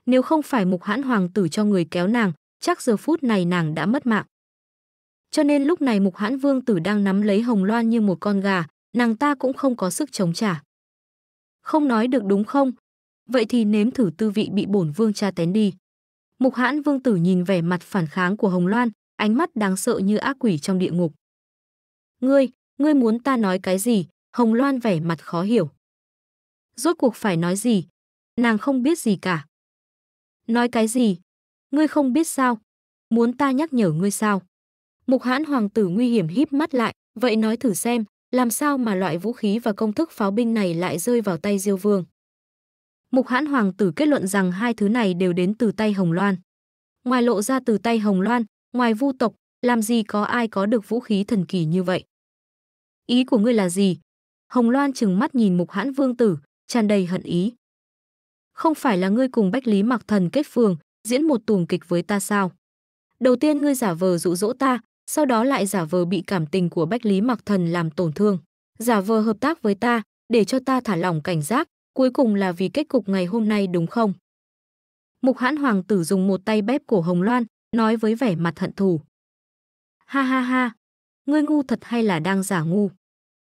Nếu không phải mục hãn hoàng tử cho người kéo nàng, chắc giờ phút này nàng đã mất mạng. Cho nên lúc này mục hãn vương tử đang nắm lấy hồng loan như một con gà, nàng ta cũng không có sức chống trả. Không nói được đúng không? Vậy thì nếm thử tư vị bị bổn vương cha tén đi. Mục hãn vương tử nhìn vẻ mặt phản kháng của Hồng Loan, ánh mắt đáng sợ như ác quỷ trong địa ngục. Ngươi, ngươi muốn ta nói cái gì? Hồng Loan vẻ mặt khó hiểu. Rốt cuộc phải nói gì? Nàng không biết gì cả. Nói cái gì? Ngươi không biết sao? Muốn ta nhắc nhở ngươi sao? Mục hãn hoàng tử nguy hiểm híp mắt lại, vậy nói thử xem, làm sao mà loại vũ khí và công thức pháo binh này lại rơi vào tay Diêu Vương. Mục hãn hoàng tử kết luận rằng hai thứ này đều đến từ tay Hồng Loan. Ngoài lộ ra từ tay Hồng Loan, Ngoài vu tộc, làm gì có ai có được vũ khí thần kỳ như vậy? Ý của ngươi là gì? Hồng Loan chừng mắt nhìn Mục Hãn Vương Tử, tràn đầy hận ý. Không phải là ngươi cùng Bách Lý Mặc Thần kết phường, diễn một tuồng kịch với ta sao? Đầu tiên ngươi giả vờ dụ dỗ ta, sau đó lại giả vờ bị cảm tình của Bách Lý Mặc Thần làm tổn thương, giả vờ hợp tác với ta, để cho ta thả lỏng cảnh giác, cuối cùng là vì kết cục ngày hôm nay đúng không? Mục Hãn Hoàng tử dùng một tay bếp cổ Hồng Loan, nói với vẻ mặt hận thù. Ha ha ha, ngươi ngu thật hay là đang giả ngu?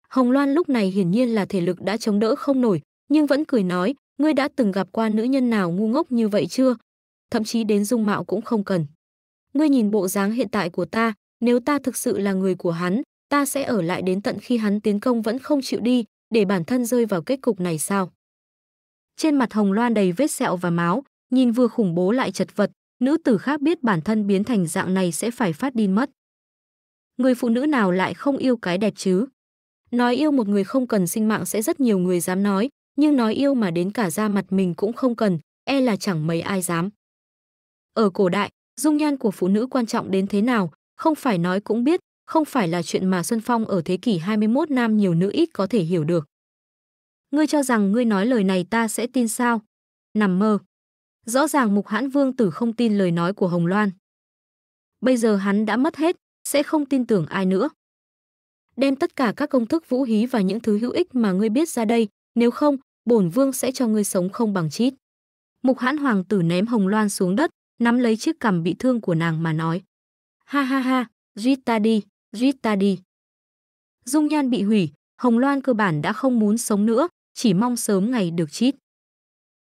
Hồng Loan lúc này hiển nhiên là thể lực đã chống đỡ không nổi, nhưng vẫn cười nói, ngươi đã từng gặp qua nữ nhân nào ngu ngốc như vậy chưa? Thậm chí đến dung mạo cũng không cần. Ngươi nhìn bộ dáng hiện tại của ta, nếu ta thực sự là người của hắn, ta sẽ ở lại đến tận khi hắn tiến công vẫn không chịu đi, để bản thân rơi vào kết cục này sao? Trên mặt Hồng Loan đầy vết sẹo và máu, nhìn vừa khủng bố lại chật vật, Nữ tử khác biết bản thân biến thành dạng này sẽ phải phát điên mất. Người phụ nữ nào lại không yêu cái đẹp chứ? Nói yêu một người không cần sinh mạng sẽ rất nhiều người dám nói, nhưng nói yêu mà đến cả da mặt mình cũng không cần, e là chẳng mấy ai dám. Ở cổ đại, dung nhan của phụ nữ quan trọng đến thế nào, không phải nói cũng biết, không phải là chuyện mà Xuân Phong ở thế kỷ 21 nam nhiều nữ ít có thể hiểu được. Ngươi cho rằng ngươi nói lời này ta sẽ tin sao? Nằm mơ. Rõ ràng Mục Hãn Vương tử không tin lời nói của Hồng Loan. Bây giờ hắn đã mất hết, sẽ không tin tưởng ai nữa. Đem tất cả các công thức vũ hí và những thứ hữu ích mà ngươi biết ra đây, nếu không, bổn vương sẽ cho ngươi sống không bằng chết. Mục Hãn hoàng tử ném Hồng Loan xuống đất, nắm lấy chiếc cằm bị thương của nàng mà nói: "Ha ha ha, giết ta đi, giết ta đi." Dung nhan bị hủy, Hồng Loan cơ bản đã không muốn sống nữa, chỉ mong sớm ngày được chít.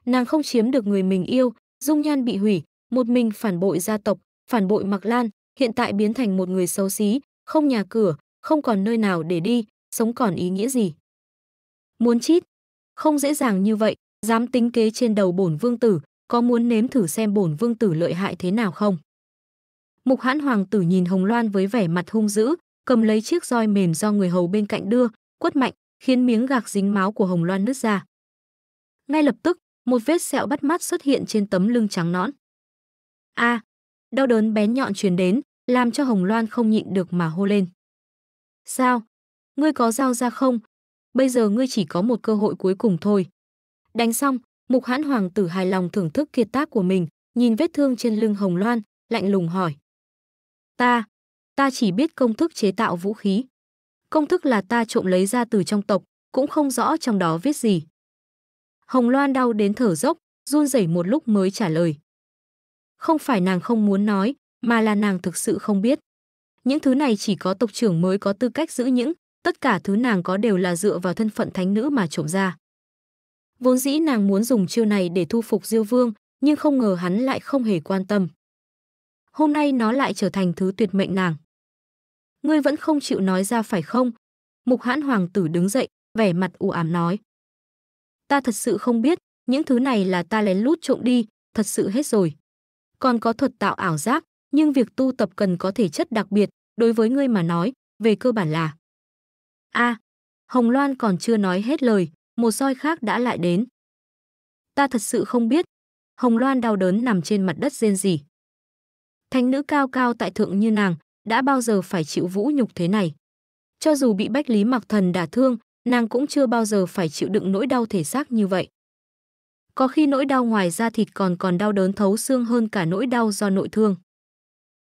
Nàng không chiếm được người mình yêu, dung nhan bị hủy, một mình phản bội gia tộc, phản bội Mạc Lan, hiện tại biến thành một người xấu xí, không nhà cửa, không còn nơi nào để đi, sống còn ý nghĩa gì. Muốn chít, không dễ dàng như vậy, dám tính kế trên đầu bổn vương tử, có muốn nếm thử xem bổn vương tử lợi hại thế nào không? Mục hãn hoàng tử nhìn Hồng Loan với vẻ mặt hung dữ, cầm lấy chiếc roi mềm do người hầu bên cạnh đưa, quất mạnh, khiến miếng gạc dính máu của Hồng Loan nứt ra. Ngay lập tức, một vết sẹo bắt mắt xuất hiện trên tấm lưng trắng nõn. A, à, đau đớn bén nhọn truyền đến, làm cho Hồng Loan không nhịn được mà hô lên. Sao? Ngươi có dao ra không? Bây giờ ngươi chỉ có một cơ hội cuối cùng thôi. Đánh xong, Mục Hãn Hoàng tử hài lòng thưởng thức kiệt tác của mình, nhìn vết thương trên lưng Hồng Loan, lạnh lùng hỏi. Ta, ta chỉ biết công thức chế tạo vũ khí. Công thức là ta trộm lấy ra từ trong tộc, cũng không rõ trong đó viết gì. Hồng Loan đau đến thở dốc, run rẩy một lúc mới trả lời. Không phải nàng không muốn nói, mà là nàng thực sự không biết. Những thứ này chỉ có tộc trưởng mới có tư cách giữ những, tất cả thứ nàng có đều là dựa vào thân phận thánh nữ mà trộm ra. Vốn dĩ nàng muốn dùng chiêu này để thu phục Diêu Vương, nhưng không ngờ hắn lại không hề quan tâm. Hôm nay nó lại trở thành thứ tuyệt mệnh nàng. Ngươi vẫn không chịu nói ra phải không? Mục hãn hoàng tử đứng dậy, vẻ mặt u ám nói ta thật sự không biết, những thứ này là ta lén lút trộm đi, thật sự hết rồi. Còn có thuật tạo ảo giác, nhưng việc tu tập cần có thể chất đặc biệt, đối với ngươi mà nói, về cơ bản là. A. À, Hồng Loan còn chưa nói hết lời, một roi khác đã lại đến. Ta thật sự không biết. Hồng Loan đau đớn nằm trên mặt đất rên rỉ. Thánh nữ cao cao tại thượng như nàng, đã bao giờ phải chịu vũ nhục thế này. Cho dù bị Bách Lý Mặc Thần đả thương, nàng cũng chưa bao giờ phải chịu đựng nỗi đau thể xác như vậy. Có khi nỗi đau ngoài da thịt còn còn đau đớn thấu xương hơn cả nỗi đau do nội thương.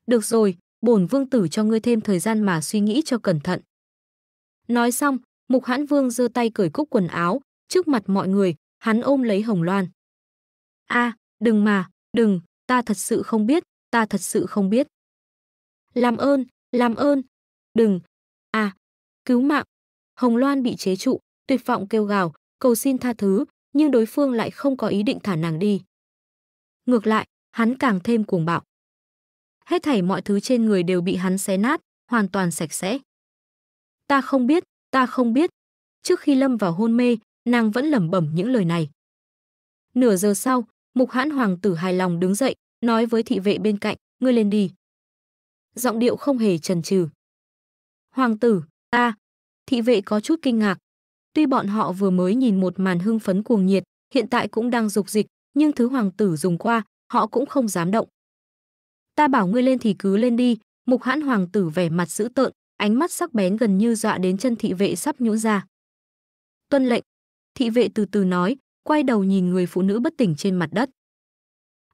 Được rồi, bổn vương tử cho ngươi thêm thời gian mà suy nghĩ cho cẩn thận. Nói xong, Mục Hãn Vương giơ tay cởi cúc quần áo, trước mặt mọi người, hắn ôm lấy Hồng Loan. "A, à, đừng mà, đừng, ta thật sự không biết, ta thật sự không biết." "Làm ơn, làm ơn, đừng. à, cứu mạng, Hồng Loan bị chế trụ, tuyệt vọng kêu gào, cầu xin tha thứ, nhưng đối phương lại không có ý định thả nàng đi. Ngược lại, hắn càng thêm cuồng bạo. Hết thảy mọi thứ trên người đều bị hắn xé nát, hoàn toàn sạch sẽ. Ta không biết, ta không biết. Trước khi lâm vào hôn mê, nàng vẫn lẩm bẩm những lời này. Nửa giờ sau, Mục Hãn hoàng tử hài lòng đứng dậy, nói với thị vệ bên cạnh, "Ngươi lên đi." Giọng điệu không hề chần chừ. "Hoàng tử, ta, thị vệ có chút kinh ngạc. Tuy bọn họ vừa mới nhìn một màn hưng phấn cuồng nhiệt, hiện tại cũng đang dục dịch, nhưng thứ hoàng tử dùng qua, họ cũng không dám động. Ta bảo ngươi lên thì cứ lên đi, mục hãn hoàng tử vẻ mặt dữ tợn, ánh mắt sắc bén gần như dọa đến chân thị vệ sắp nhũ ra. Tuân lệnh, thị vệ từ từ nói, quay đầu nhìn người phụ nữ bất tỉnh trên mặt đất.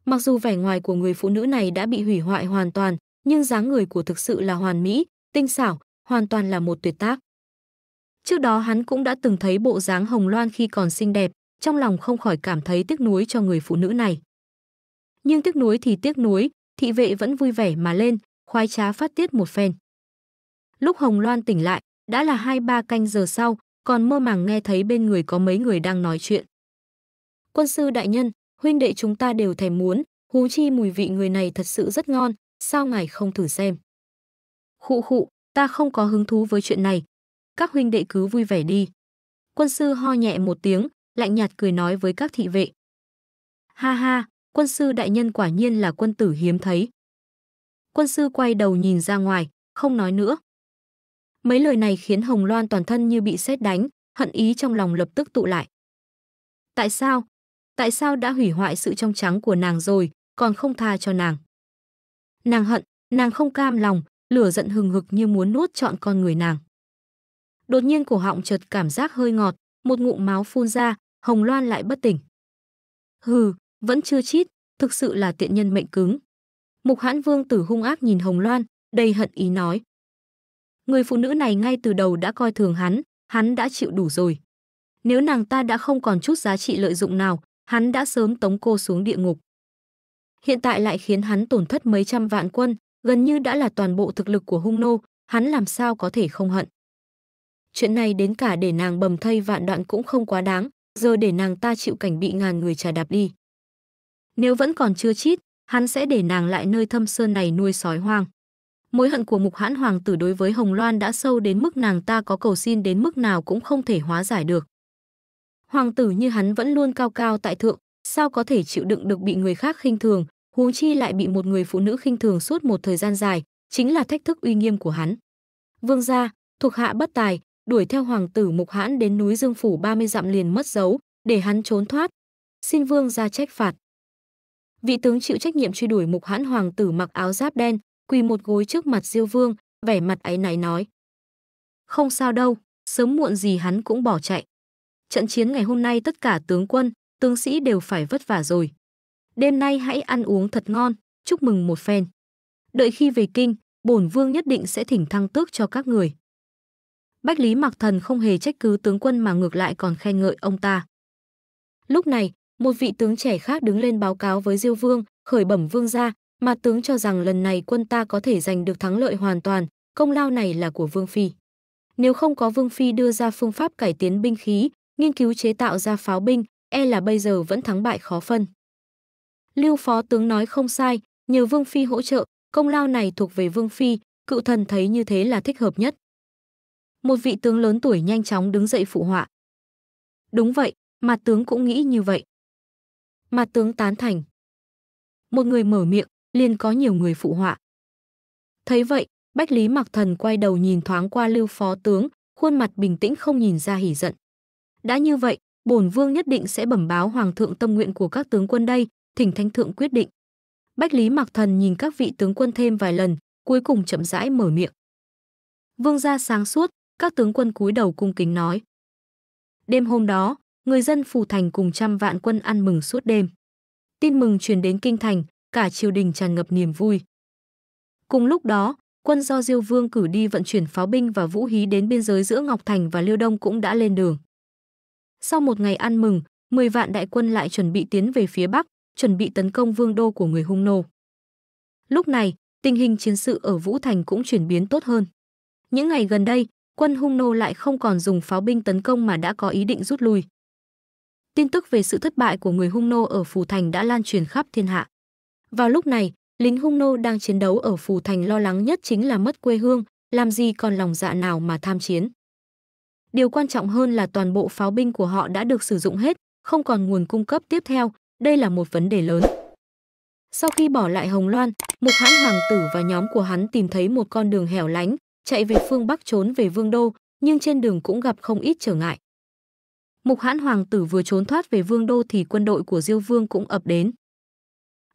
Mặc dù vẻ ngoài của người phụ nữ này đã bị hủy hoại hoàn toàn, nhưng dáng người của thực sự là hoàn mỹ, tinh xảo, hoàn toàn là một tuyệt tác. Trước đó hắn cũng đã từng thấy bộ dáng Hồng Loan khi còn xinh đẹp, trong lòng không khỏi cảm thấy tiếc nuối cho người phụ nữ này. Nhưng tiếc nuối thì tiếc nuối, thị vệ vẫn vui vẻ mà lên, khoái trá phát tiết một phen. Lúc Hồng Loan tỉnh lại, đã là hai ba canh giờ sau, còn mơ màng nghe thấy bên người có mấy người đang nói chuyện. Quân sư đại nhân, huynh đệ chúng ta đều thèm muốn, hú chi mùi vị người này thật sự rất ngon, sao ngài không thử xem. Khụ khụ, ta không có hứng thú với chuyện này, các huynh đệ cứ vui vẻ đi. Quân sư ho nhẹ một tiếng, lạnh nhạt cười nói với các thị vệ. Ha ha, quân sư đại nhân quả nhiên là quân tử hiếm thấy. Quân sư quay đầu nhìn ra ngoài, không nói nữa. Mấy lời này khiến Hồng Loan toàn thân như bị sét đánh, hận ý trong lòng lập tức tụ lại. Tại sao? Tại sao đã hủy hoại sự trong trắng của nàng rồi, còn không tha cho nàng? Nàng hận, nàng không cam lòng, lửa giận hừng hực như muốn nuốt trọn con người nàng. Đột nhiên cổ họng chợt cảm giác hơi ngọt, một ngụm máu phun ra, Hồng Loan lại bất tỉnh. Hừ, vẫn chưa chít, thực sự là tiện nhân mệnh cứng. Mục Hãn Vương tử hung ác nhìn Hồng Loan, đầy hận ý nói. Người phụ nữ này ngay từ đầu đã coi thường hắn, hắn đã chịu đủ rồi. Nếu nàng ta đã không còn chút giá trị lợi dụng nào, hắn đã sớm tống cô xuống địa ngục. Hiện tại lại khiến hắn tổn thất mấy trăm vạn quân, gần như đã là toàn bộ thực lực của hung nô, hắn làm sao có thể không hận. Chuyện này đến cả để nàng bầm thây vạn đoạn cũng không quá đáng, giờ để nàng ta chịu cảnh bị ngàn người trà đạp đi. Nếu vẫn còn chưa chít, hắn sẽ để nàng lại nơi thâm sơn này nuôi sói hoang. Mối hận của mục hãn hoàng tử đối với Hồng Loan đã sâu đến mức nàng ta có cầu xin đến mức nào cũng không thể hóa giải được. Hoàng tử như hắn vẫn luôn cao cao tại thượng, sao có thể chịu đựng được bị người khác khinh thường, huống chi lại bị một người phụ nữ khinh thường suốt một thời gian dài, chính là thách thức uy nghiêm của hắn. Vương gia, thuộc hạ bất tài, đuổi theo hoàng tử Mục Hãn đến núi Dương Phủ 30 dặm liền mất dấu, để hắn trốn thoát. Xin vương ra trách phạt. Vị tướng chịu trách nhiệm truy đuổi Mục Hãn hoàng tử mặc áo giáp đen, quỳ một gối trước mặt Diêu Vương, vẻ mặt ấy này nói: "Không sao đâu, sớm muộn gì hắn cũng bỏ chạy. Trận chiến ngày hôm nay tất cả tướng quân, tướng sĩ đều phải vất vả rồi. Đêm nay hãy ăn uống thật ngon, chúc mừng một phen. Đợi khi về kinh, bổn vương nhất định sẽ thỉnh thăng tước cho các người." Bách Lý mặc Thần không hề trách cứ tướng quân mà ngược lại còn khen ngợi ông ta. Lúc này, một vị tướng trẻ khác đứng lên báo cáo với Diêu Vương, khởi bẩm vương gia, mà tướng cho rằng lần này quân ta có thể giành được thắng lợi hoàn toàn, công lao này là của Vương Phi. Nếu không có Vương Phi đưa ra phương pháp cải tiến binh khí, nghiên cứu chế tạo ra pháo binh, e là bây giờ vẫn thắng bại khó phân. Lưu Phó Tướng nói không sai, nhờ Vương Phi hỗ trợ, công lao này thuộc về Vương Phi, cựu thần thấy như thế là thích hợp nhất. Một vị tướng lớn tuổi nhanh chóng đứng dậy phụ họa. Đúng vậy, mặt tướng cũng nghĩ như vậy. Mặt tướng tán thành. Một người mở miệng, liền có nhiều người phụ họa. Thấy vậy, Bách Lý Mặc Thần quay đầu nhìn thoáng qua Lưu Phó tướng, khuôn mặt bình tĩnh không nhìn ra hỉ giận. Đã như vậy, bổn vương nhất định sẽ bẩm báo hoàng thượng tâm nguyện của các tướng quân đây, thỉnh thánh thượng quyết định. Bách Lý Mặc Thần nhìn các vị tướng quân thêm vài lần, cuối cùng chậm rãi mở miệng. Vương gia sáng suốt, các tướng quân cúi đầu cung kính nói. Đêm hôm đó, người dân Phù Thành cùng trăm vạn quân ăn mừng suốt đêm. Tin mừng truyền đến Kinh Thành, cả triều đình tràn ngập niềm vui. Cùng lúc đó, quân do Diêu Vương cử đi vận chuyển pháo binh và vũ khí đến biên giới giữa Ngọc Thành và Liêu Đông cũng đã lên đường. Sau một ngày ăn mừng, 10 vạn đại quân lại chuẩn bị tiến về phía Bắc, chuẩn bị tấn công vương đô của người Hung Nô. Lúc này, tình hình chiến sự ở Vũ Thành cũng chuyển biến tốt hơn. Những ngày gần đây, quân Hung Nô lại không còn dùng pháo binh tấn công mà đã có ý định rút lui. Tin tức về sự thất bại của người Hung Nô ở Phù Thành đã lan truyền khắp thiên hạ. Vào lúc này, lính Hung Nô đang chiến đấu ở Phù Thành lo lắng nhất chính là mất quê hương, làm gì còn lòng dạ nào mà tham chiến. Điều quan trọng hơn là toàn bộ pháo binh của họ đã được sử dụng hết, không còn nguồn cung cấp tiếp theo, đây là một vấn đề lớn. Sau khi bỏ lại Hồng Loan, Mục Hãn Hoàng Tử và nhóm của hắn tìm thấy một con đường hẻo lánh, chạy về phương Bắc trốn về Vương Đô, nhưng trên đường cũng gặp không ít trở ngại. Mục Hãn Hoàng tử vừa trốn thoát về Vương Đô thì quân đội của Diêu Vương cũng ập đến.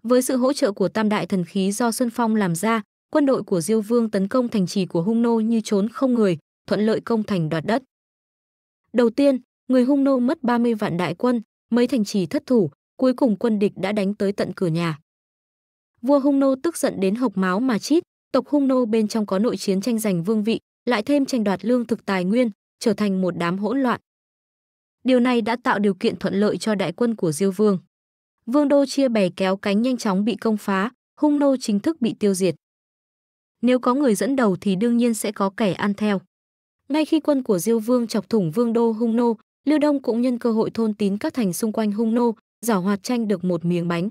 Với sự hỗ trợ của tam đại thần khí do Xuân Phong làm ra, quân đội của Diêu Vương tấn công thành trì của Hung Nô như trốn không người, thuận lợi công thành đoạt đất. Đầu tiên, người Hung Nô mất 30 vạn đại quân, mấy thành trì thất thủ, cuối cùng quân địch đã đánh tới tận cửa nhà. Vua Hung Nô tức giận đến hộc máu mà chít, tộc hung nô bên trong có nội chiến tranh giành vương vị, lại thêm tranh đoạt lương thực tài nguyên, trở thành một đám hỗn loạn. Điều này đã tạo điều kiện thuận lợi cho đại quân của Diêu Vương. Vương đô chia bè kéo cánh nhanh chóng bị công phá, hung nô chính thức bị tiêu diệt. Nếu có người dẫn đầu thì đương nhiên sẽ có kẻ ăn theo. Ngay khi quân của Diêu Vương chọc thủng Vương đô hung nô, Lưu Đông cũng nhân cơ hội thôn tín các thành xung quanh hung nô, giảo hoạt tranh được một miếng bánh.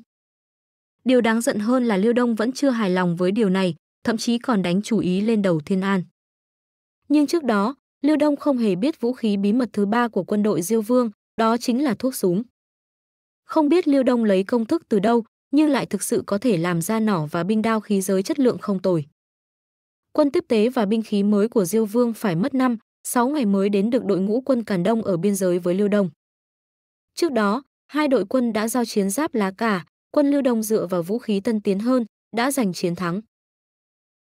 Điều đáng giận hơn là Lưu Đông vẫn chưa hài lòng với điều này, thậm chí còn đánh chú ý lên đầu Thiên An. Nhưng trước đó, Lưu Đông không hề biết vũ khí bí mật thứ ba của quân đội Diêu Vương, đó chính là thuốc súng. Không biết Lưu Đông lấy công thức từ đâu, nhưng lại thực sự có thể làm ra nỏ và binh đao khí giới chất lượng không tồi. Quân tiếp tế và binh khí mới của Diêu Vương phải mất năm, 6 ngày mới đến được đội ngũ quân Càn Đông ở biên giới với Lưu Đông. Trước đó, hai đội quân đã giao chiến giáp lá cả, quân Lưu Đông dựa vào vũ khí tân tiến hơn, đã giành chiến thắng.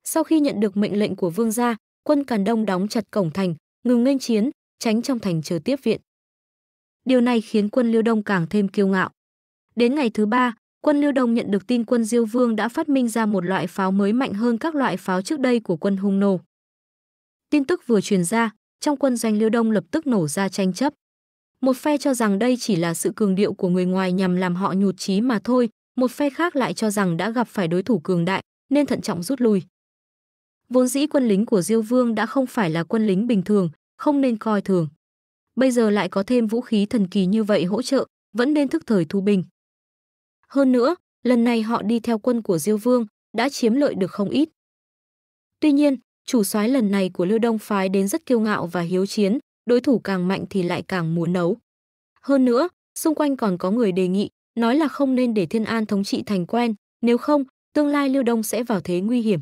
Sau khi nhận được mệnh lệnh của vương gia, quân Càn Đông đóng chặt cổng thành, ngừng nghênh chiến, tránh trong thành chờ tiếp viện. Điều này khiến quân Liêu Đông càng thêm kiêu ngạo. Đến ngày thứ ba, quân Liêu Đông nhận được tin quân Diêu Vương đã phát minh ra một loại pháo mới mạnh hơn các loại pháo trước đây của quân Hung Nô. Tin tức vừa truyền ra, trong quân doanh Liêu Đông lập tức nổ ra tranh chấp. Một phe cho rằng đây chỉ là sự cường điệu của người ngoài nhằm làm họ nhụt chí mà thôi, một phe khác lại cho rằng đã gặp phải đối thủ cường đại nên thận trọng rút lui. Vốn dĩ quân lính của Diêu Vương đã không phải là quân lính bình thường, không nên coi thường. Bây giờ lại có thêm vũ khí thần kỳ như vậy hỗ trợ, vẫn nên thức thời thu binh. Hơn nữa, lần này họ đi theo quân của Diêu Vương, đã chiếm lợi được không ít. Tuy nhiên, chủ soái lần này của Lưu Đông phái đến rất kiêu ngạo và hiếu chiến, đối thủ càng mạnh thì lại càng muốn nấu. Hơn nữa, xung quanh còn có người đề nghị, nói là không nên để Thiên An thống trị thành quen, nếu không, tương lai Lưu Đông sẽ vào thế nguy hiểm.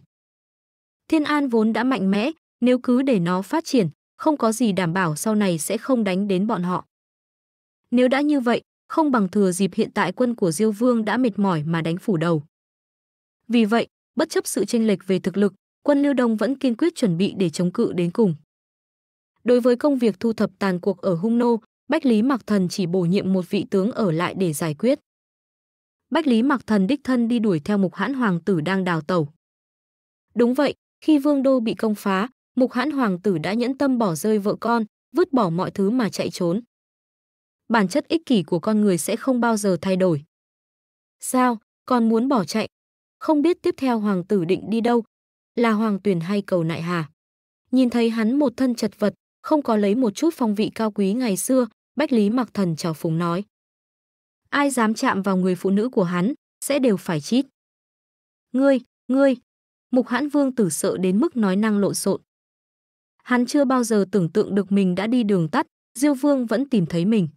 Thiên An vốn đã mạnh mẽ, nếu cứ để nó phát triển, không có gì đảm bảo sau này sẽ không đánh đến bọn họ. Nếu đã như vậy, không bằng thừa dịp hiện tại quân của Diêu Vương đã mệt mỏi mà đánh phủ đầu. Vì vậy, bất chấp sự chênh lệch về thực lực, quân Lưu Đông vẫn kiên quyết chuẩn bị để chống cự đến cùng. Đối với công việc thu thập tàn cuộc ở Hung Nô, Bách Lý Mặc Thần chỉ bổ nhiệm một vị tướng ở lại để giải quyết. Bách Lý Mặc Thần đích thân đi đuổi theo mục hãn hoàng tử đang đào tẩu. Đúng vậy, khi Vương Đô bị công phá, Mục Hãn Hoàng tử đã nhẫn tâm bỏ rơi vợ con, vứt bỏ mọi thứ mà chạy trốn. Bản chất ích kỷ của con người sẽ không bao giờ thay đổi. Sao, con muốn bỏ chạy? Không biết tiếp theo hoàng tử định đi đâu? Là hoàng tuyển hay cầu nại hà? Nhìn thấy hắn một thân chật vật, không có lấy một chút phong vị cao quý ngày xưa, Bách Lý Mặc Thần trào phúng nói. Ai dám chạm vào người phụ nữ của hắn, sẽ đều phải chít. Ngươi, ngươi, Mục Hãn Vương tử sợ đến mức nói năng lộn xộn. Hắn chưa bao giờ tưởng tượng được mình đã đi đường tắt, Diêu Vương vẫn tìm thấy mình.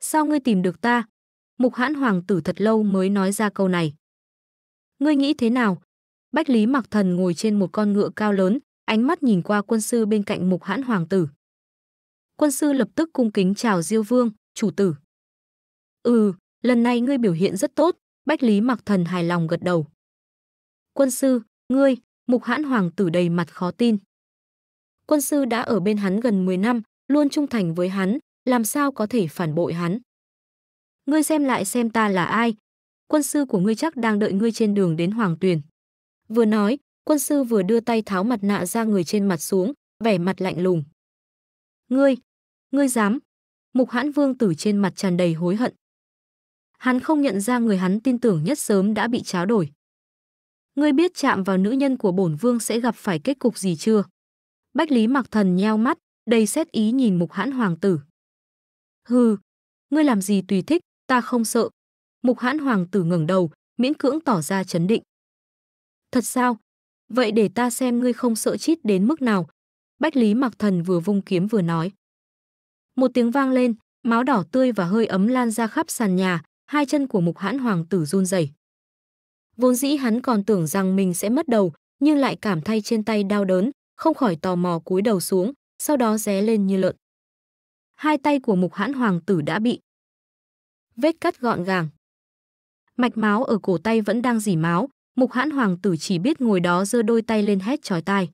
Sao ngươi tìm được ta? Mục Hãn Hoàng tử thật lâu mới nói ra câu này. Ngươi nghĩ thế nào? Bách Lý Mặc Thần ngồi trên một con ngựa cao lớn, ánh mắt nhìn qua quân sư bên cạnh Mục Hãn Hoàng tử. Quân sư lập tức cung kính chào Diêu Vương, chủ tử. Ừ, lần này ngươi biểu hiện rất tốt, Bách Lý Mặc Thần hài lòng gật đầu. Quân sư, Ngươi, mục hãn hoàng tử đầy mặt khó tin. Quân sư đã ở bên hắn gần 10 năm, luôn trung thành với hắn, làm sao có thể phản bội hắn. Ngươi xem lại xem ta là ai. Quân sư của ngươi chắc đang đợi ngươi trên đường đến hoàng tuyển. Vừa nói, quân sư vừa đưa tay tháo mặt nạ ra người trên mặt xuống, vẻ mặt lạnh lùng. Ngươi, ngươi dám. Mục hãn vương tử trên mặt tràn đầy hối hận. Hắn không nhận ra người hắn tin tưởng nhất sớm đã bị tráo đổi ngươi biết chạm vào nữ nhân của bổn vương sẽ gặp phải kết cục gì chưa? Bách Lý Mặc Thần nheo mắt, đầy xét ý nhìn Mục Hãn Hoàng tử. Hừ, ngươi làm gì tùy thích, ta không sợ. Mục Hãn Hoàng tử ngẩng đầu, miễn cưỡng tỏ ra chấn định. Thật sao? Vậy để ta xem ngươi không sợ chít đến mức nào. Bách Lý Mặc Thần vừa vung kiếm vừa nói. Một tiếng vang lên, máu đỏ tươi và hơi ấm lan ra khắp sàn nhà, hai chân của Mục Hãn Hoàng tử run rẩy. Vốn dĩ hắn còn tưởng rằng mình sẽ mất đầu, nhưng lại cảm thay trên tay đau đớn, không khỏi tò mò cúi đầu xuống, sau đó ré lên như lợn. Hai tay của mục hãn hoàng tử đã bị vết cắt gọn gàng. Mạch máu ở cổ tay vẫn đang dỉ máu, mục hãn hoàng tử chỉ biết ngồi đó giơ đôi tay lên hét chói tai.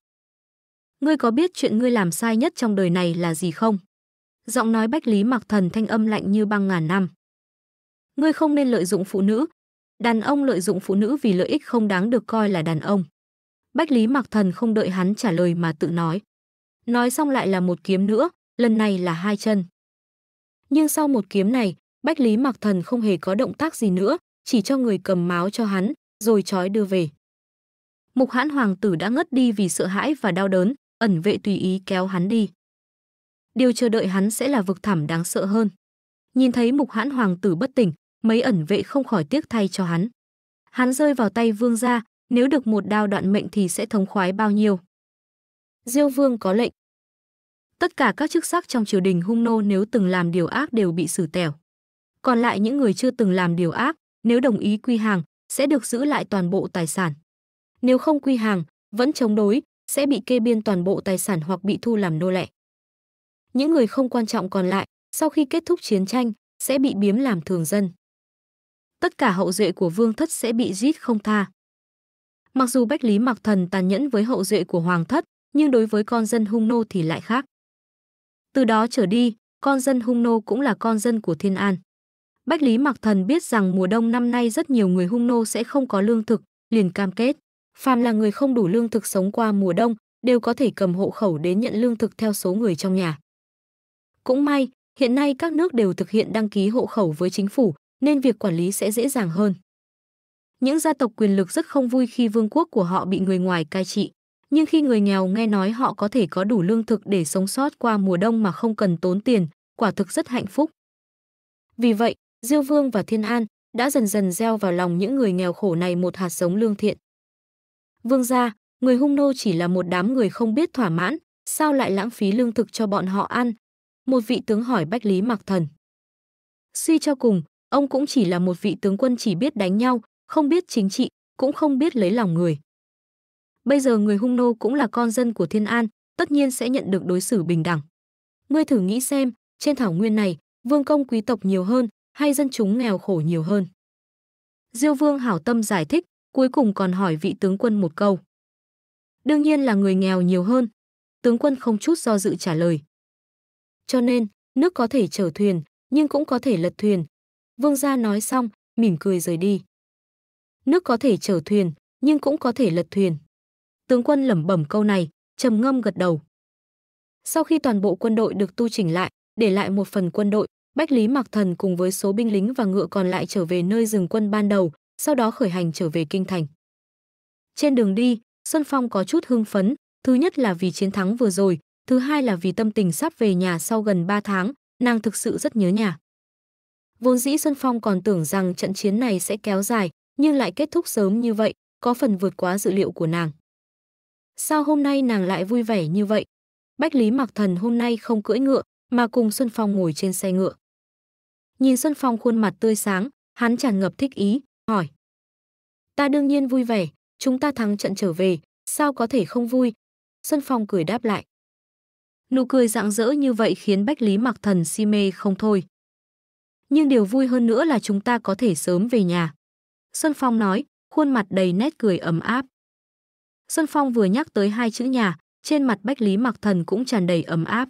Ngươi có biết chuyện ngươi làm sai nhất trong đời này là gì không? Giọng nói bách lý mặc thần thanh âm lạnh như băng ngàn năm. Ngươi không nên lợi dụng phụ nữ, Đàn ông lợi dụng phụ nữ vì lợi ích không đáng được coi là đàn ông. Bách Lý Mạc Thần không đợi hắn trả lời mà tự nói. Nói xong lại là một kiếm nữa, lần này là hai chân. Nhưng sau một kiếm này, Bách Lý Mạc Thần không hề có động tác gì nữa, chỉ cho người cầm máu cho hắn, rồi trói đưa về. Mục hãn hoàng tử đã ngất đi vì sợ hãi và đau đớn, ẩn vệ tùy ý kéo hắn đi. Điều chờ đợi hắn sẽ là vực thẳm đáng sợ hơn. Nhìn thấy mục hãn hoàng tử bất tỉnh, mấy ẩn vệ không khỏi tiếc thay cho hắn. Hắn rơi vào tay vương gia, nếu được một đao đoạn mệnh thì sẽ thống khoái bao nhiêu. Diêu vương có lệnh. Tất cả các chức sắc trong triều đình hung nô nếu từng làm điều ác đều bị xử tẻo. Còn lại những người chưa từng làm điều ác, nếu đồng ý quy hàng, sẽ được giữ lại toàn bộ tài sản. Nếu không quy hàng, vẫn chống đối, sẽ bị kê biên toàn bộ tài sản hoặc bị thu làm nô lệ. Những người không quan trọng còn lại, sau khi kết thúc chiến tranh, sẽ bị biếm làm thường dân tất cả hậu duệ của vương thất sẽ bị giết không tha. Mặc dù Bách Lý Mặc Thần tàn nhẫn với hậu duệ của hoàng thất, nhưng đối với con dân hung nô thì lại khác. Từ đó trở đi, con dân hung nô cũng là con dân của Thiên An. Bách Lý Mặc Thần biết rằng mùa đông năm nay rất nhiều người hung nô sẽ không có lương thực, liền cam kết. Phàm là người không đủ lương thực sống qua mùa đông, đều có thể cầm hộ khẩu đến nhận lương thực theo số người trong nhà. Cũng may, hiện nay các nước đều thực hiện đăng ký hộ khẩu với chính phủ, nên việc quản lý sẽ dễ dàng hơn. Những gia tộc quyền lực rất không vui khi vương quốc của họ bị người ngoài cai trị, nhưng khi người nghèo nghe nói họ có thể có đủ lương thực để sống sót qua mùa đông mà không cần tốn tiền, quả thực rất hạnh phúc. Vì vậy, Diêu Vương và Thiên An đã dần dần gieo vào lòng những người nghèo khổ này một hạt giống lương thiện. Vương gia, người hung nô chỉ là một đám người không biết thỏa mãn, sao lại lãng phí lương thực cho bọn họ ăn? Một vị tướng hỏi Bách Lý Mặc Thần. Suy cho cùng, Ông cũng chỉ là một vị tướng quân chỉ biết đánh nhau, không biết chính trị, cũng không biết lấy lòng người. Bây giờ người Hung Nô cũng là con dân của Thiên An, tất nhiên sẽ nhận được đối xử bình đẳng. Ngươi thử nghĩ xem, trên thảo nguyên này, vương công quý tộc nhiều hơn hay dân chúng nghèo khổ nhiều hơn? Diêu Vương hảo tâm giải thích, cuối cùng còn hỏi vị tướng quân một câu. Đương nhiên là người nghèo nhiều hơn. Tướng quân không chút do dự trả lời. Cho nên, nước có thể chở thuyền, nhưng cũng có thể lật thuyền, Vương gia nói xong, mỉm cười rời đi. Nước có thể chở thuyền, nhưng cũng có thể lật thuyền. Tướng quân lẩm bẩm câu này, trầm ngâm gật đầu. Sau khi toàn bộ quân đội được tu chỉnh lại, để lại một phần quân đội, Bách Lý Mạc Thần cùng với số binh lính và ngựa còn lại trở về nơi dừng quân ban đầu, sau đó khởi hành trở về kinh thành. Trên đường đi, Xuân Phong có chút hưng phấn, thứ nhất là vì chiến thắng vừa rồi, thứ hai là vì tâm tình sắp về nhà sau gần 3 tháng, nàng thực sự rất nhớ nhà. Vốn dĩ Xuân Phong còn tưởng rằng trận chiến này sẽ kéo dài, nhưng lại kết thúc sớm như vậy, có phần vượt quá dự liệu của nàng. Sao hôm nay nàng lại vui vẻ như vậy? Bách Lý Mặc Thần hôm nay không cưỡi ngựa, mà cùng Xuân Phong ngồi trên xe ngựa. Nhìn Xuân Phong khuôn mặt tươi sáng, hắn tràn ngập thích ý, hỏi. Ta đương nhiên vui vẻ, chúng ta thắng trận trở về, sao có thể không vui? Xuân Phong cười đáp lại. Nụ cười rạng rỡ như vậy khiến Bách Lý Mặc Thần si mê không thôi nhưng điều vui hơn nữa là chúng ta có thể sớm về nhà. Xuân Phong nói, khuôn mặt đầy nét cười ấm áp. Xuân Phong vừa nhắc tới hai chữ nhà, trên mặt Bách Lý Mặc Thần cũng tràn đầy ấm áp.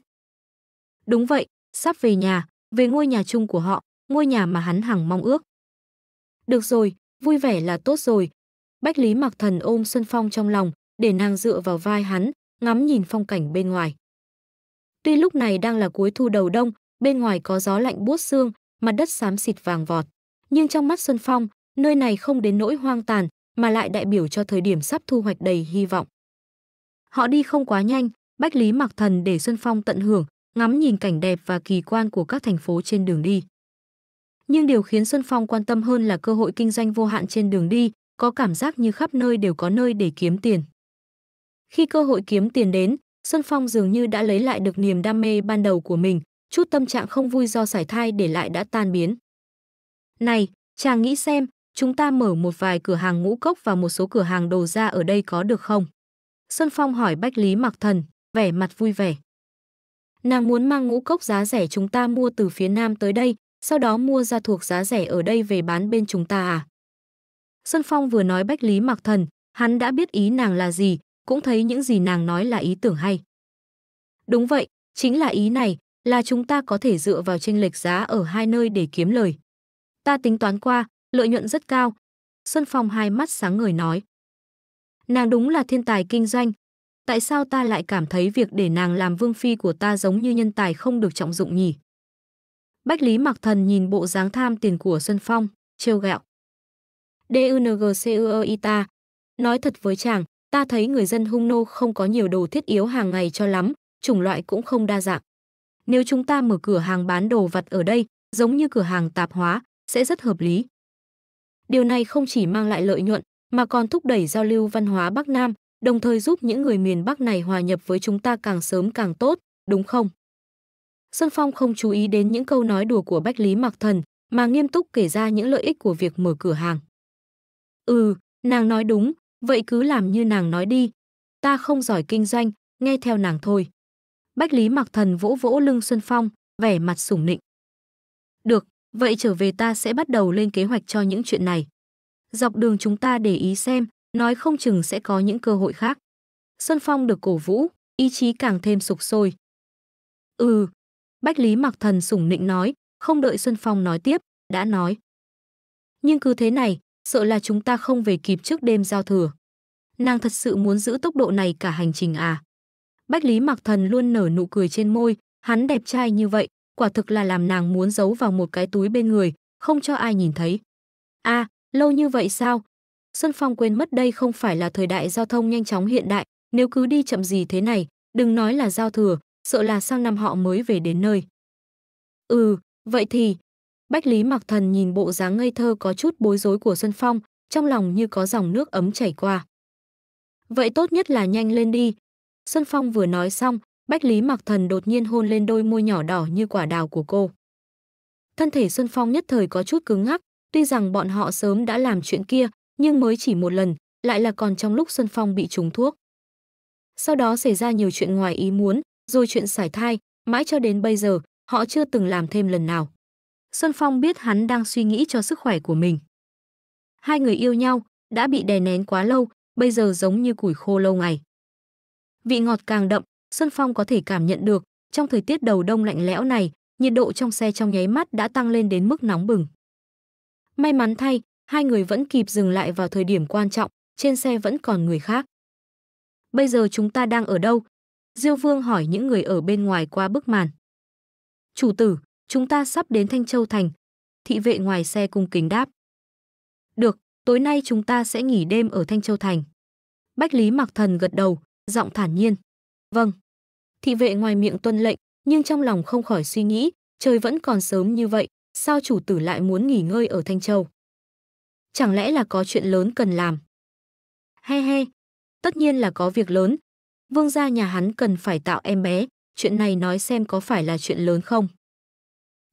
Đúng vậy, sắp về nhà, về ngôi nhà chung của họ, ngôi nhà mà hắn hằng mong ước. Được rồi, vui vẻ là tốt rồi. Bách Lý Mặc Thần ôm Xuân Phong trong lòng, để nàng dựa vào vai hắn, ngắm nhìn phong cảnh bên ngoài. Tuy lúc này đang là cuối thu đầu đông, bên ngoài có gió lạnh buốt xương, mặt đất xám xịt vàng vọt. Nhưng trong mắt Xuân Phong, nơi này không đến nỗi hoang tàn, mà lại đại biểu cho thời điểm sắp thu hoạch đầy hy vọng. Họ đi không quá nhanh, Bách Lý Mặc Thần để Xuân Phong tận hưởng, ngắm nhìn cảnh đẹp và kỳ quan của các thành phố trên đường đi. Nhưng điều khiến Xuân Phong quan tâm hơn là cơ hội kinh doanh vô hạn trên đường đi, có cảm giác như khắp nơi đều có nơi để kiếm tiền. Khi cơ hội kiếm tiền đến, Xuân Phong dường như đã lấy lại được niềm đam mê ban đầu của mình, chút tâm trạng không vui do sải thai để lại đã tan biến. Này, chàng nghĩ xem, chúng ta mở một vài cửa hàng ngũ cốc và một số cửa hàng đồ ra ở đây có được không? Sơn Phong hỏi Bách Lý Mặc Thần, vẻ mặt vui vẻ. Nàng muốn mang ngũ cốc giá rẻ chúng ta mua từ phía Nam tới đây, sau đó mua ra thuộc giá rẻ ở đây về bán bên chúng ta à? Sơn Phong vừa nói Bách Lý Mặc Thần, hắn đã biết ý nàng là gì, cũng thấy những gì nàng nói là ý tưởng hay. Đúng vậy, chính là ý này, là chúng ta có thể dựa vào chênh lệch giá ở hai nơi để kiếm lời. Ta tính toán qua, lợi nhuận rất cao. Xuân Phong hai mắt sáng ngời nói. Nàng đúng là thiên tài kinh doanh. Tại sao ta lại cảm thấy việc để nàng làm vương phi của ta giống như nhân tài không được trọng dụng nhỉ? Bách Lý Mặc Thần nhìn bộ dáng tham tiền của Xuân Phong, trêu gẹo. DUNGCUI ta. Nói thật với chàng, ta thấy người dân hung nô không có nhiều đồ thiết yếu hàng ngày cho lắm, chủng loại cũng không đa dạng. Nếu chúng ta mở cửa hàng bán đồ vặt ở đây, giống như cửa hàng tạp hóa, sẽ rất hợp lý. Điều này không chỉ mang lại lợi nhuận, mà còn thúc đẩy giao lưu văn hóa Bắc Nam, đồng thời giúp những người miền Bắc này hòa nhập với chúng ta càng sớm càng tốt, đúng không? Xuân Phong không chú ý đến những câu nói đùa của Bách Lý Mặc Thần, mà nghiêm túc kể ra những lợi ích của việc mở cửa hàng. Ừ, nàng nói đúng, vậy cứ làm như nàng nói đi. Ta không giỏi kinh doanh, nghe theo nàng thôi. Bách Lý Mặc Thần vỗ vỗ lưng Xuân Phong, vẻ mặt sủng nịnh. Được, vậy trở về ta sẽ bắt đầu lên kế hoạch cho những chuyện này. Dọc đường chúng ta để ý xem, nói không chừng sẽ có những cơ hội khác. Xuân Phong được cổ vũ, ý chí càng thêm sục sôi. Ừ, Bách Lý Mặc Thần sủng nịnh nói, không đợi Xuân Phong nói tiếp, đã nói. Nhưng cứ thế này, sợ là chúng ta không về kịp trước đêm giao thừa. Nàng thật sự muốn giữ tốc độ này cả hành trình à? Bách Lý Mặc Thần luôn nở nụ cười trên môi, hắn đẹp trai như vậy, quả thực là làm nàng muốn giấu vào một cái túi bên người, không cho ai nhìn thấy. A, à, lâu như vậy sao? Xuân Phong quên mất đây không phải là thời đại giao thông nhanh chóng hiện đại, nếu cứ đi chậm gì thế này, đừng nói là giao thừa, sợ là sang năm họ mới về đến nơi. Ừ, vậy thì... Bách Lý Mặc Thần nhìn bộ dáng ngây thơ có chút bối rối của Xuân Phong, trong lòng như có dòng nước ấm chảy qua. Vậy tốt nhất là nhanh lên đi, Xuân Phong vừa nói xong, Bách Lý Mặc Thần đột nhiên hôn lên đôi môi nhỏ đỏ như quả đào của cô. Thân thể Xuân Phong nhất thời có chút cứng ngắc, tuy rằng bọn họ sớm đã làm chuyện kia, nhưng mới chỉ một lần, lại là còn trong lúc Xuân Phong bị trúng thuốc. Sau đó xảy ra nhiều chuyện ngoài ý muốn, rồi chuyện sải thai, mãi cho đến bây giờ, họ chưa từng làm thêm lần nào. Xuân Phong biết hắn đang suy nghĩ cho sức khỏe của mình. Hai người yêu nhau, đã bị đè nén quá lâu, bây giờ giống như củi khô lâu ngày vị ngọt càng đậm, Xuân Phong có thể cảm nhận được, trong thời tiết đầu đông lạnh lẽo này, nhiệt độ trong xe trong nháy mắt đã tăng lên đến mức nóng bừng. May mắn thay, hai người vẫn kịp dừng lại vào thời điểm quan trọng, trên xe vẫn còn người khác. Bây giờ chúng ta đang ở đâu? Diêu Vương hỏi những người ở bên ngoài qua bức màn. Chủ tử, chúng ta sắp đến Thanh Châu Thành. Thị vệ ngoài xe cung kính đáp. Được, tối nay chúng ta sẽ nghỉ đêm ở Thanh Châu Thành. Bách Lý Mặc Thần gật đầu, giọng thản nhiên. Vâng. Thị vệ ngoài miệng tuân lệnh, nhưng trong lòng không khỏi suy nghĩ, trời vẫn còn sớm như vậy, sao chủ tử lại muốn nghỉ ngơi ở Thanh Châu? Chẳng lẽ là có chuyện lớn cần làm? He he, tất nhiên là có việc lớn. Vương gia nhà hắn cần phải tạo em bé, chuyện này nói xem có phải là chuyện lớn không?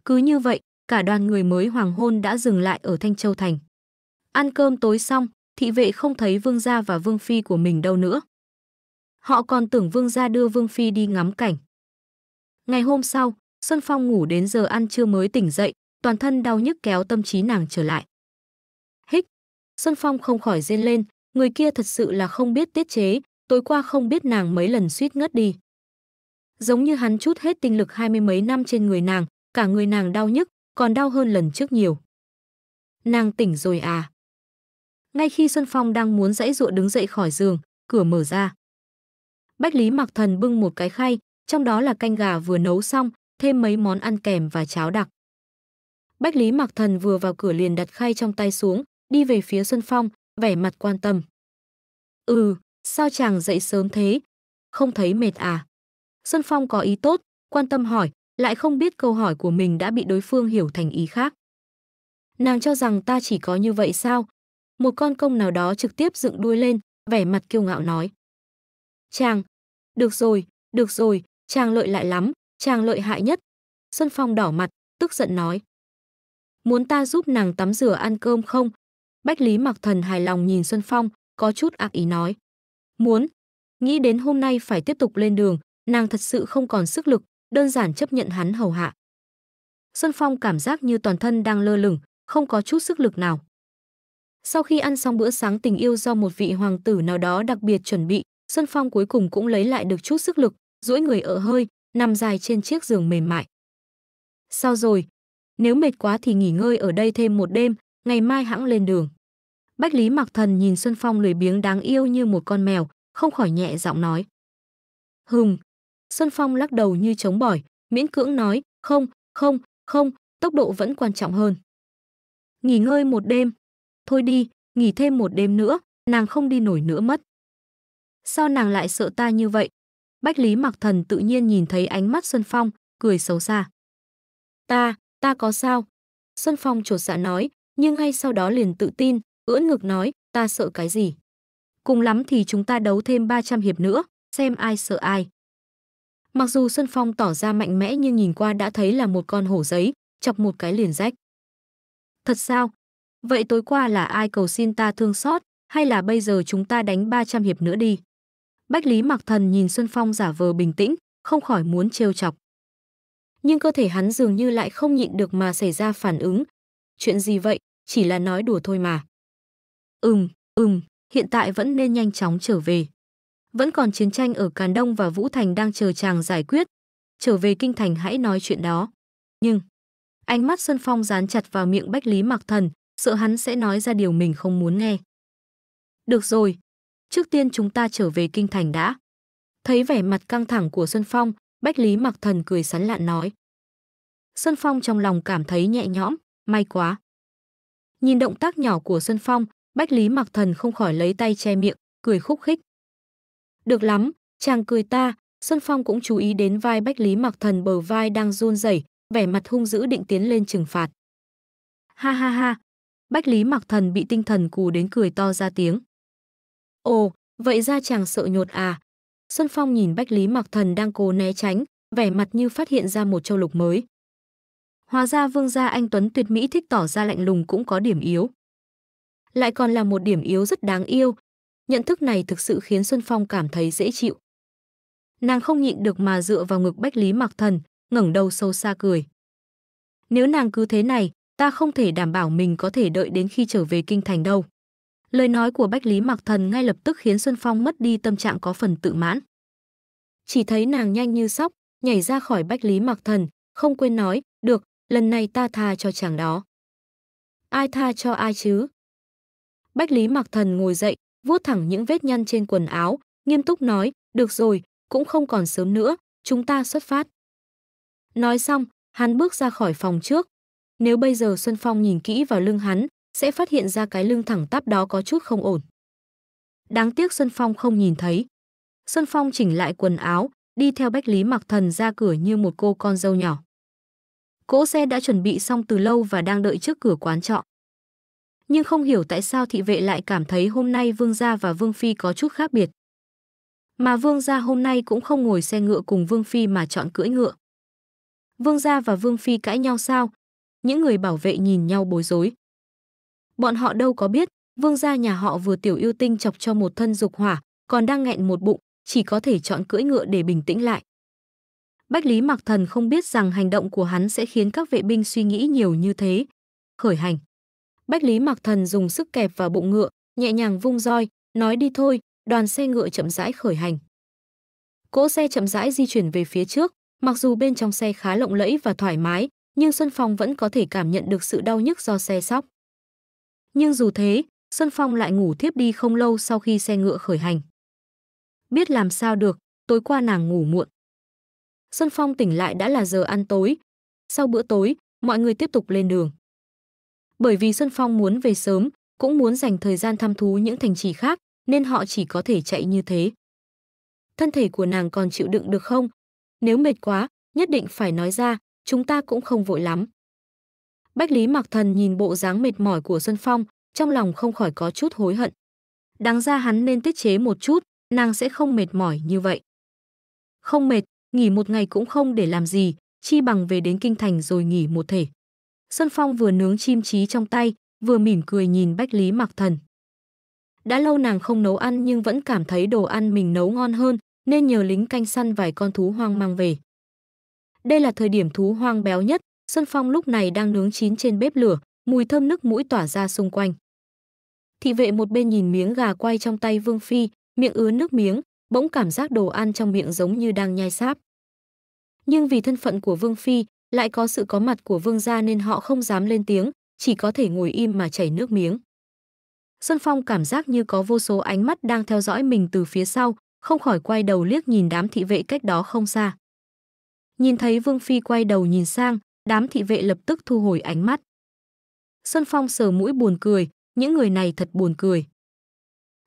Cứ như vậy, cả đoàn người mới hoàng hôn đã dừng lại ở Thanh Châu Thành. Ăn cơm tối xong, thị vệ không thấy vương gia và vương phi của mình đâu nữa. Họ còn tưởng vương gia đưa vương phi đi ngắm cảnh. Ngày hôm sau, Xuân Phong ngủ đến giờ ăn trưa mới tỉnh dậy, toàn thân đau nhức kéo tâm trí nàng trở lại. Hích! Xuân Phong không khỏi rên lên, người kia thật sự là không biết tiết chế, tối qua không biết nàng mấy lần suýt ngất đi. Giống như hắn chút hết tinh lực hai mươi mấy năm trên người nàng, cả người nàng đau nhức, còn đau hơn lần trước nhiều. Nàng tỉnh rồi à? Ngay khi Xuân Phong đang muốn dãy dụa đứng dậy khỏi giường, cửa mở ra. Bách Lý Mặc Thần bưng một cái khay, trong đó là canh gà vừa nấu xong, thêm mấy món ăn kèm và cháo đặc. Bách Lý Mặc Thần vừa vào cửa liền đặt khay trong tay xuống, đi về phía Xuân Phong, vẻ mặt quan tâm. Ừ, sao chàng dậy sớm thế? Không thấy mệt à? Xuân Phong có ý tốt, quan tâm hỏi, lại không biết câu hỏi của mình đã bị đối phương hiểu thành ý khác. Nàng cho rằng ta chỉ có như vậy sao? Một con công nào đó trực tiếp dựng đuôi lên, vẻ mặt kiêu ngạo nói. Chàng, được rồi, được rồi, chàng lợi lại lắm, chàng lợi hại nhất. Xuân Phong đỏ mặt, tức giận nói. Muốn ta giúp nàng tắm rửa ăn cơm không? Bách Lý Mặc Thần hài lòng nhìn Xuân Phong, có chút ác ý nói. Muốn. Nghĩ đến hôm nay phải tiếp tục lên đường, nàng thật sự không còn sức lực, đơn giản chấp nhận hắn hầu hạ. Xuân Phong cảm giác như toàn thân đang lơ lửng, không có chút sức lực nào. Sau khi ăn xong bữa sáng tình yêu do một vị hoàng tử nào đó đặc biệt chuẩn bị, Xuân Phong cuối cùng cũng lấy lại được chút sức lực, duỗi người ở hơi, nằm dài trên chiếc giường mềm mại. Sao rồi? Nếu mệt quá thì nghỉ ngơi ở đây thêm một đêm, ngày mai hãng lên đường. Bách Lý Mặc Thần nhìn Xuân Phong lười biếng đáng yêu như một con mèo, không khỏi nhẹ giọng nói. Hùng! Xuân Phong lắc đầu như chống bỏi, miễn cưỡng nói, không, không, không, tốc độ vẫn quan trọng hơn. Nghỉ ngơi một đêm. Thôi đi, nghỉ thêm một đêm nữa, nàng không đi nổi nữa mất sao nàng lại sợ ta như vậy? Bách Lý Mặc Thần tự nhiên nhìn thấy ánh mắt Xuân Phong, cười xấu xa. Ta, ta có sao? Xuân Phong trột dạ nói, nhưng ngay sau đó liền tự tin, ưỡn ngực nói, ta sợ cái gì? Cùng lắm thì chúng ta đấu thêm 300 hiệp nữa, xem ai sợ ai. Mặc dù Xuân Phong tỏ ra mạnh mẽ nhưng nhìn qua đã thấy là một con hổ giấy, chọc một cái liền rách. Thật sao? Vậy tối qua là ai cầu xin ta thương xót, hay là bây giờ chúng ta đánh 300 hiệp nữa đi? Bách Lý Mặc Thần nhìn Xuân Phong giả vờ bình tĩnh, không khỏi muốn trêu chọc. Nhưng cơ thể hắn dường như lại không nhịn được mà xảy ra phản ứng. Chuyện gì vậy, chỉ là nói đùa thôi mà. Ừm, ừm, hiện tại vẫn nên nhanh chóng trở về. Vẫn còn chiến tranh ở Càn Đông và Vũ Thành đang chờ chàng giải quyết. Trở về Kinh Thành hãy nói chuyện đó. Nhưng, ánh mắt Xuân Phong dán chặt vào miệng Bách Lý Mặc Thần, sợ hắn sẽ nói ra điều mình không muốn nghe. Được rồi, trước tiên chúng ta trở về kinh thành đã. Thấy vẻ mặt căng thẳng của Xuân Phong, Bách Lý Mặc Thần cười sán lạn nói. Xuân Phong trong lòng cảm thấy nhẹ nhõm, may quá. Nhìn động tác nhỏ của Xuân Phong, Bách Lý Mặc Thần không khỏi lấy tay che miệng, cười khúc khích. Được lắm, chàng cười ta, Xuân Phong cũng chú ý đến vai Bách Lý Mặc Thần bờ vai đang run rẩy, vẻ mặt hung dữ định tiến lên trừng phạt. Ha ha ha, Bách Lý Mặc Thần bị tinh thần cù đến cười to ra tiếng. Ồ, vậy ra chàng sợ nhột à? Xuân Phong nhìn Bách Lý Mặc Thần đang cố né tránh, vẻ mặt như phát hiện ra một châu lục mới. Hóa ra vương gia anh Tuấn tuyệt mỹ thích tỏ ra lạnh lùng cũng có điểm yếu. Lại còn là một điểm yếu rất đáng yêu. Nhận thức này thực sự khiến Xuân Phong cảm thấy dễ chịu. Nàng không nhịn được mà dựa vào ngực Bách Lý Mặc Thần, ngẩng đầu sâu xa cười. Nếu nàng cứ thế này, ta không thể đảm bảo mình có thể đợi đến khi trở về kinh thành đâu. Lời nói của Bách Lý Mặc Thần ngay lập tức khiến Xuân Phong mất đi tâm trạng có phần tự mãn. Chỉ thấy nàng nhanh như sóc, nhảy ra khỏi Bách Lý Mặc Thần, không quên nói, được, lần này ta tha cho chàng đó. Ai tha cho ai chứ? Bách Lý Mặc Thần ngồi dậy, vuốt thẳng những vết nhăn trên quần áo, nghiêm túc nói, được rồi, cũng không còn sớm nữa, chúng ta xuất phát. Nói xong, hắn bước ra khỏi phòng trước. Nếu bây giờ Xuân Phong nhìn kỹ vào lưng hắn, sẽ phát hiện ra cái lưng thẳng tắp đó có chút không ổn. Đáng tiếc Xuân Phong không nhìn thấy. Xuân Phong chỉnh lại quần áo, đi theo Bách Lý Mặc Thần ra cửa như một cô con dâu nhỏ. Cỗ xe đã chuẩn bị xong từ lâu và đang đợi trước cửa quán trọ. Nhưng không hiểu tại sao thị vệ lại cảm thấy hôm nay Vương Gia và Vương Phi có chút khác biệt. Mà Vương Gia hôm nay cũng không ngồi xe ngựa cùng Vương Phi mà chọn cưỡi ngựa. Vương Gia và Vương Phi cãi nhau sao? Những người bảo vệ nhìn nhau bối rối. Bọn họ đâu có biết, vương gia nhà họ vừa tiểu yêu tinh chọc cho một thân dục hỏa, còn đang nghẹn một bụng, chỉ có thể chọn cưỡi ngựa để bình tĩnh lại. Bách Lý Mặc Thần không biết rằng hành động của hắn sẽ khiến các vệ binh suy nghĩ nhiều như thế. Khởi hành. Bách Lý Mặc Thần dùng sức kẹp vào bụng ngựa, nhẹ nhàng vung roi, nói đi thôi, đoàn xe ngựa chậm rãi khởi hành. Cỗ xe chậm rãi di chuyển về phía trước, mặc dù bên trong xe khá lộng lẫy và thoải mái, nhưng Xuân Phong vẫn có thể cảm nhận được sự đau nhức do xe sóc. Nhưng dù thế, Xuân Phong lại ngủ thiếp đi không lâu sau khi xe ngựa khởi hành. Biết làm sao được, tối qua nàng ngủ muộn. Xuân Phong tỉnh lại đã là giờ ăn tối. Sau bữa tối, mọi người tiếp tục lên đường. Bởi vì Xuân Phong muốn về sớm, cũng muốn dành thời gian thăm thú những thành trì khác, nên họ chỉ có thể chạy như thế. Thân thể của nàng còn chịu đựng được không? Nếu mệt quá, nhất định phải nói ra, chúng ta cũng không vội lắm. Bách Lý Mặc Thần nhìn bộ dáng mệt mỏi của Xuân Phong, trong lòng không khỏi có chút hối hận. Đáng ra hắn nên tiết chế một chút, nàng sẽ không mệt mỏi như vậy. Không mệt, nghỉ một ngày cũng không để làm gì, chi bằng về đến kinh thành rồi nghỉ một thể. Xuân Phong vừa nướng chim chí trong tay, vừa mỉm cười nhìn Bách Lý Mặc Thần. Đã lâu nàng không nấu ăn nhưng vẫn cảm thấy đồ ăn mình nấu ngon hơn, nên nhờ lính canh săn vài con thú hoang mang về. Đây là thời điểm thú hoang béo nhất, Xuân Phong lúc này đang nướng chín trên bếp lửa, mùi thơm nức mũi tỏa ra xung quanh. Thị vệ một bên nhìn miếng gà quay trong tay Vương Phi, miệng ứa nước miếng, bỗng cảm giác đồ ăn trong miệng giống như đang nhai sáp. Nhưng vì thân phận của Vương Phi, lại có sự có mặt của Vương gia nên họ không dám lên tiếng, chỉ có thể ngồi im mà chảy nước miếng. Xuân Phong cảm giác như có vô số ánh mắt đang theo dõi mình từ phía sau, không khỏi quay đầu liếc nhìn đám thị vệ cách đó không xa. Nhìn thấy Vương Phi quay đầu nhìn sang, đám thị vệ lập tức thu hồi ánh mắt. Xuân Phong sờ mũi buồn cười, những người này thật buồn cười.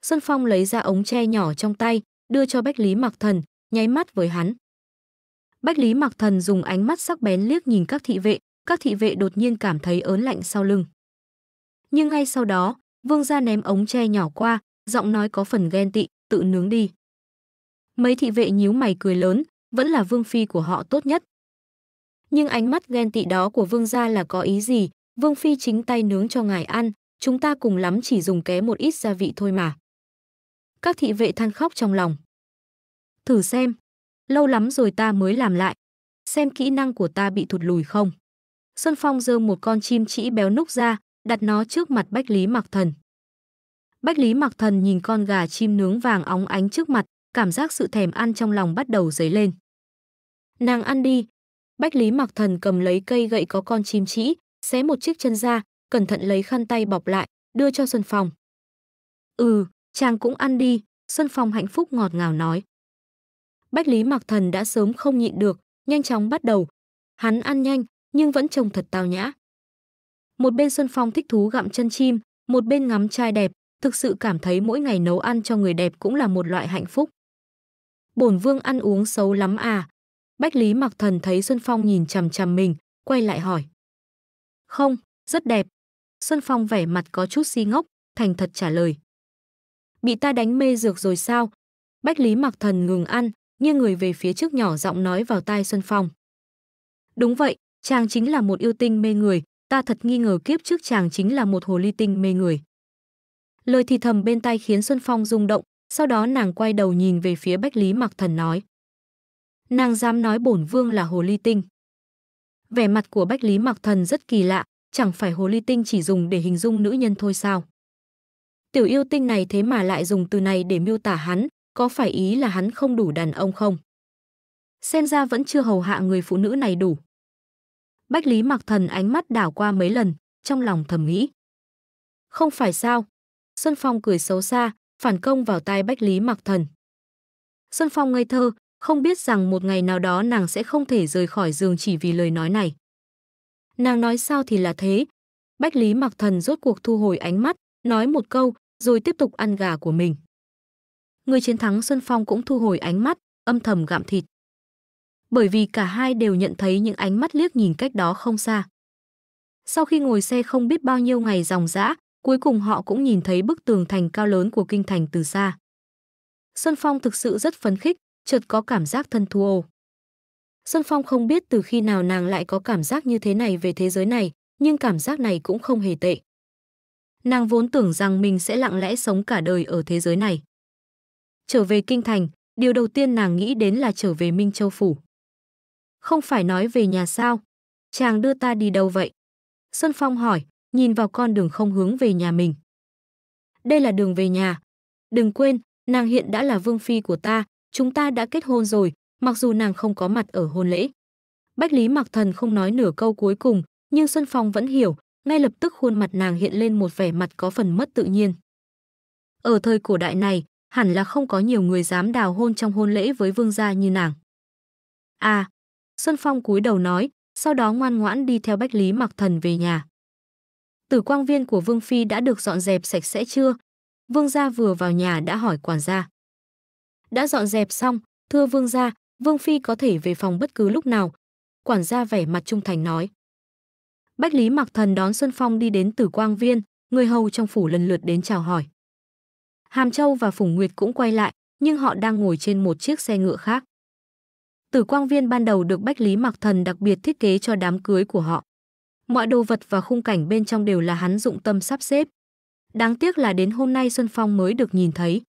Xuân Phong lấy ra ống tre nhỏ trong tay, đưa cho Bách Lý Mặc Thần, nháy mắt với hắn. Bách Lý Mặc Thần dùng ánh mắt sắc bén liếc nhìn các thị vệ, các thị vệ đột nhiên cảm thấy ớn lạnh sau lưng. Nhưng ngay sau đó, Vương gia ném ống tre nhỏ qua, giọng nói có phần ghen tị, tự nướng đi. Mấy thị vệ nhíu mày cười lớn, vẫn là vương phi của họ tốt nhất, nhưng ánh mắt ghen tị đó của vương gia là có ý gì, vương phi chính tay nướng cho ngài ăn, chúng ta cùng lắm chỉ dùng ké một ít gia vị thôi mà. Các thị vệ than khóc trong lòng. Thử xem, lâu lắm rồi ta mới làm lại, xem kỹ năng của ta bị thụt lùi không. Xuân Phong giơ một con chim chỉ béo núc ra, đặt nó trước mặt Bách Lý Mặc Thần. Bách Lý Mặc Thần nhìn con gà chim nướng vàng óng ánh trước mặt, cảm giác sự thèm ăn trong lòng bắt đầu dấy lên. Nàng ăn đi, Bách Lý Mặc Thần cầm lấy cây gậy có con chim chỉ xé một chiếc chân ra, cẩn thận lấy khăn tay bọc lại, đưa cho Xuân Phong. "Ừ, chàng cũng ăn đi." Xuân Phong hạnh phúc ngọt ngào nói. Bách Lý Mặc Thần đã sớm không nhịn được, nhanh chóng bắt đầu. Hắn ăn nhanh, nhưng vẫn trông thật tao nhã. Một bên Xuân Phong thích thú gặm chân chim, một bên ngắm trai đẹp, thực sự cảm thấy mỗi ngày nấu ăn cho người đẹp cũng là một loại hạnh phúc. Bổn vương ăn uống xấu lắm à, Bách Lý Mặc Thần thấy Xuân Phong nhìn chằm chằm mình, quay lại hỏi. Không, rất đẹp. Xuân Phong vẻ mặt có chút si ngốc, thành thật trả lời. Bị ta đánh mê dược rồi sao? Bách Lý Mặc Thần ngừng ăn, nghiêng người về phía trước nhỏ giọng nói vào tai Xuân Phong. Đúng vậy, chàng chính là một yêu tinh mê người, ta thật nghi ngờ kiếp trước chàng chính là một hồ ly tinh mê người. Lời thì thầm bên tai khiến Xuân Phong rung động, sau đó nàng quay đầu nhìn về phía Bách Lý Mặc Thần nói nàng dám nói bổn vương là hồ ly tinh. Vẻ mặt của Bách Lý Mặc Thần rất kỳ lạ, chẳng phải hồ ly tinh chỉ dùng để hình dung nữ nhân thôi sao. Tiểu yêu tinh này thế mà lại dùng từ này để miêu tả hắn, có phải ý là hắn không đủ đàn ông không? Xem ra vẫn chưa hầu hạ người phụ nữ này đủ. Bách Lý Mặc Thần ánh mắt đảo qua mấy lần, trong lòng thầm nghĩ. Không phải sao? Xuân Phong cười xấu xa, phản công vào tai Bách Lý Mặc Thần. Xuân Phong ngây thơ, không biết rằng một ngày nào đó nàng sẽ không thể rời khỏi giường chỉ vì lời nói này. Nàng nói sao thì là thế. Bách Lý Mặc Thần rốt cuộc thu hồi ánh mắt, nói một câu, rồi tiếp tục ăn gà của mình. Người chiến thắng Xuân Phong cũng thu hồi ánh mắt, âm thầm gặm thịt. Bởi vì cả hai đều nhận thấy những ánh mắt liếc nhìn cách đó không xa. Sau khi ngồi xe không biết bao nhiêu ngày dòng dã, cuối cùng họ cũng nhìn thấy bức tường thành cao lớn của kinh thành từ xa. Xuân Phong thực sự rất phấn khích, chợt có cảm giác thân thuô. Xuân Phong không biết từ khi nào nàng lại có cảm giác như thế này về thế giới này, nhưng cảm giác này cũng không hề tệ. Nàng vốn tưởng rằng mình sẽ lặng lẽ sống cả đời ở thế giới này. Trở về Kinh Thành, điều đầu tiên nàng nghĩ đến là trở về Minh Châu Phủ. Không phải nói về nhà sao? Chàng đưa ta đi đâu vậy? Xuân Phong hỏi, nhìn vào con đường không hướng về nhà mình. Đây là đường về nhà. Đừng quên, nàng hiện đã là vương phi của ta, chúng ta đã kết hôn rồi, mặc dù nàng không có mặt ở hôn lễ. Bách Lý Mặc Thần không nói nửa câu cuối cùng, nhưng Xuân Phong vẫn hiểu, ngay lập tức khuôn mặt nàng hiện lên một vẻ mặt có phần mất tự nhiên. Ở thời cổ đại này, hẳn là không có nhiều người dám đào hôn trong hôn lễ với vương gia như nàng. À, Xuân Phong cúi đầu nói, sau đó ngoan ngoãn đi theo Bách Lý Mặc Thần về nhà. Tử quang viên của Vương Phi đã được dọn dẹp sạch sẽ chưa? Vương gia vừa vào nhà đã hỏi quản gia đã dọn dẹp xong thưa vương gia vương phi có thể về phòng bất cứ lúc nào quản gia vẻ mặt trung thành nói bách lý mặc thần đón xuân phong đi đến tử quang viên người hầu trong phủ lần lượt đến chào hỏi hàm châu và phùng nguyệt cũng quay lại nhưng họ đang ngồi trên một chiếc xe ngựa khác tử quang viên ban đầu được bách lý mặc thần đặc biệt thiết kế cho đám cưới của họ mọi đồ vật và khung cảnh bên trong đều là hắn dụng tâm sắp xếp đáng tiếc là đến hôm nay xuân phong mới được nhìn thấy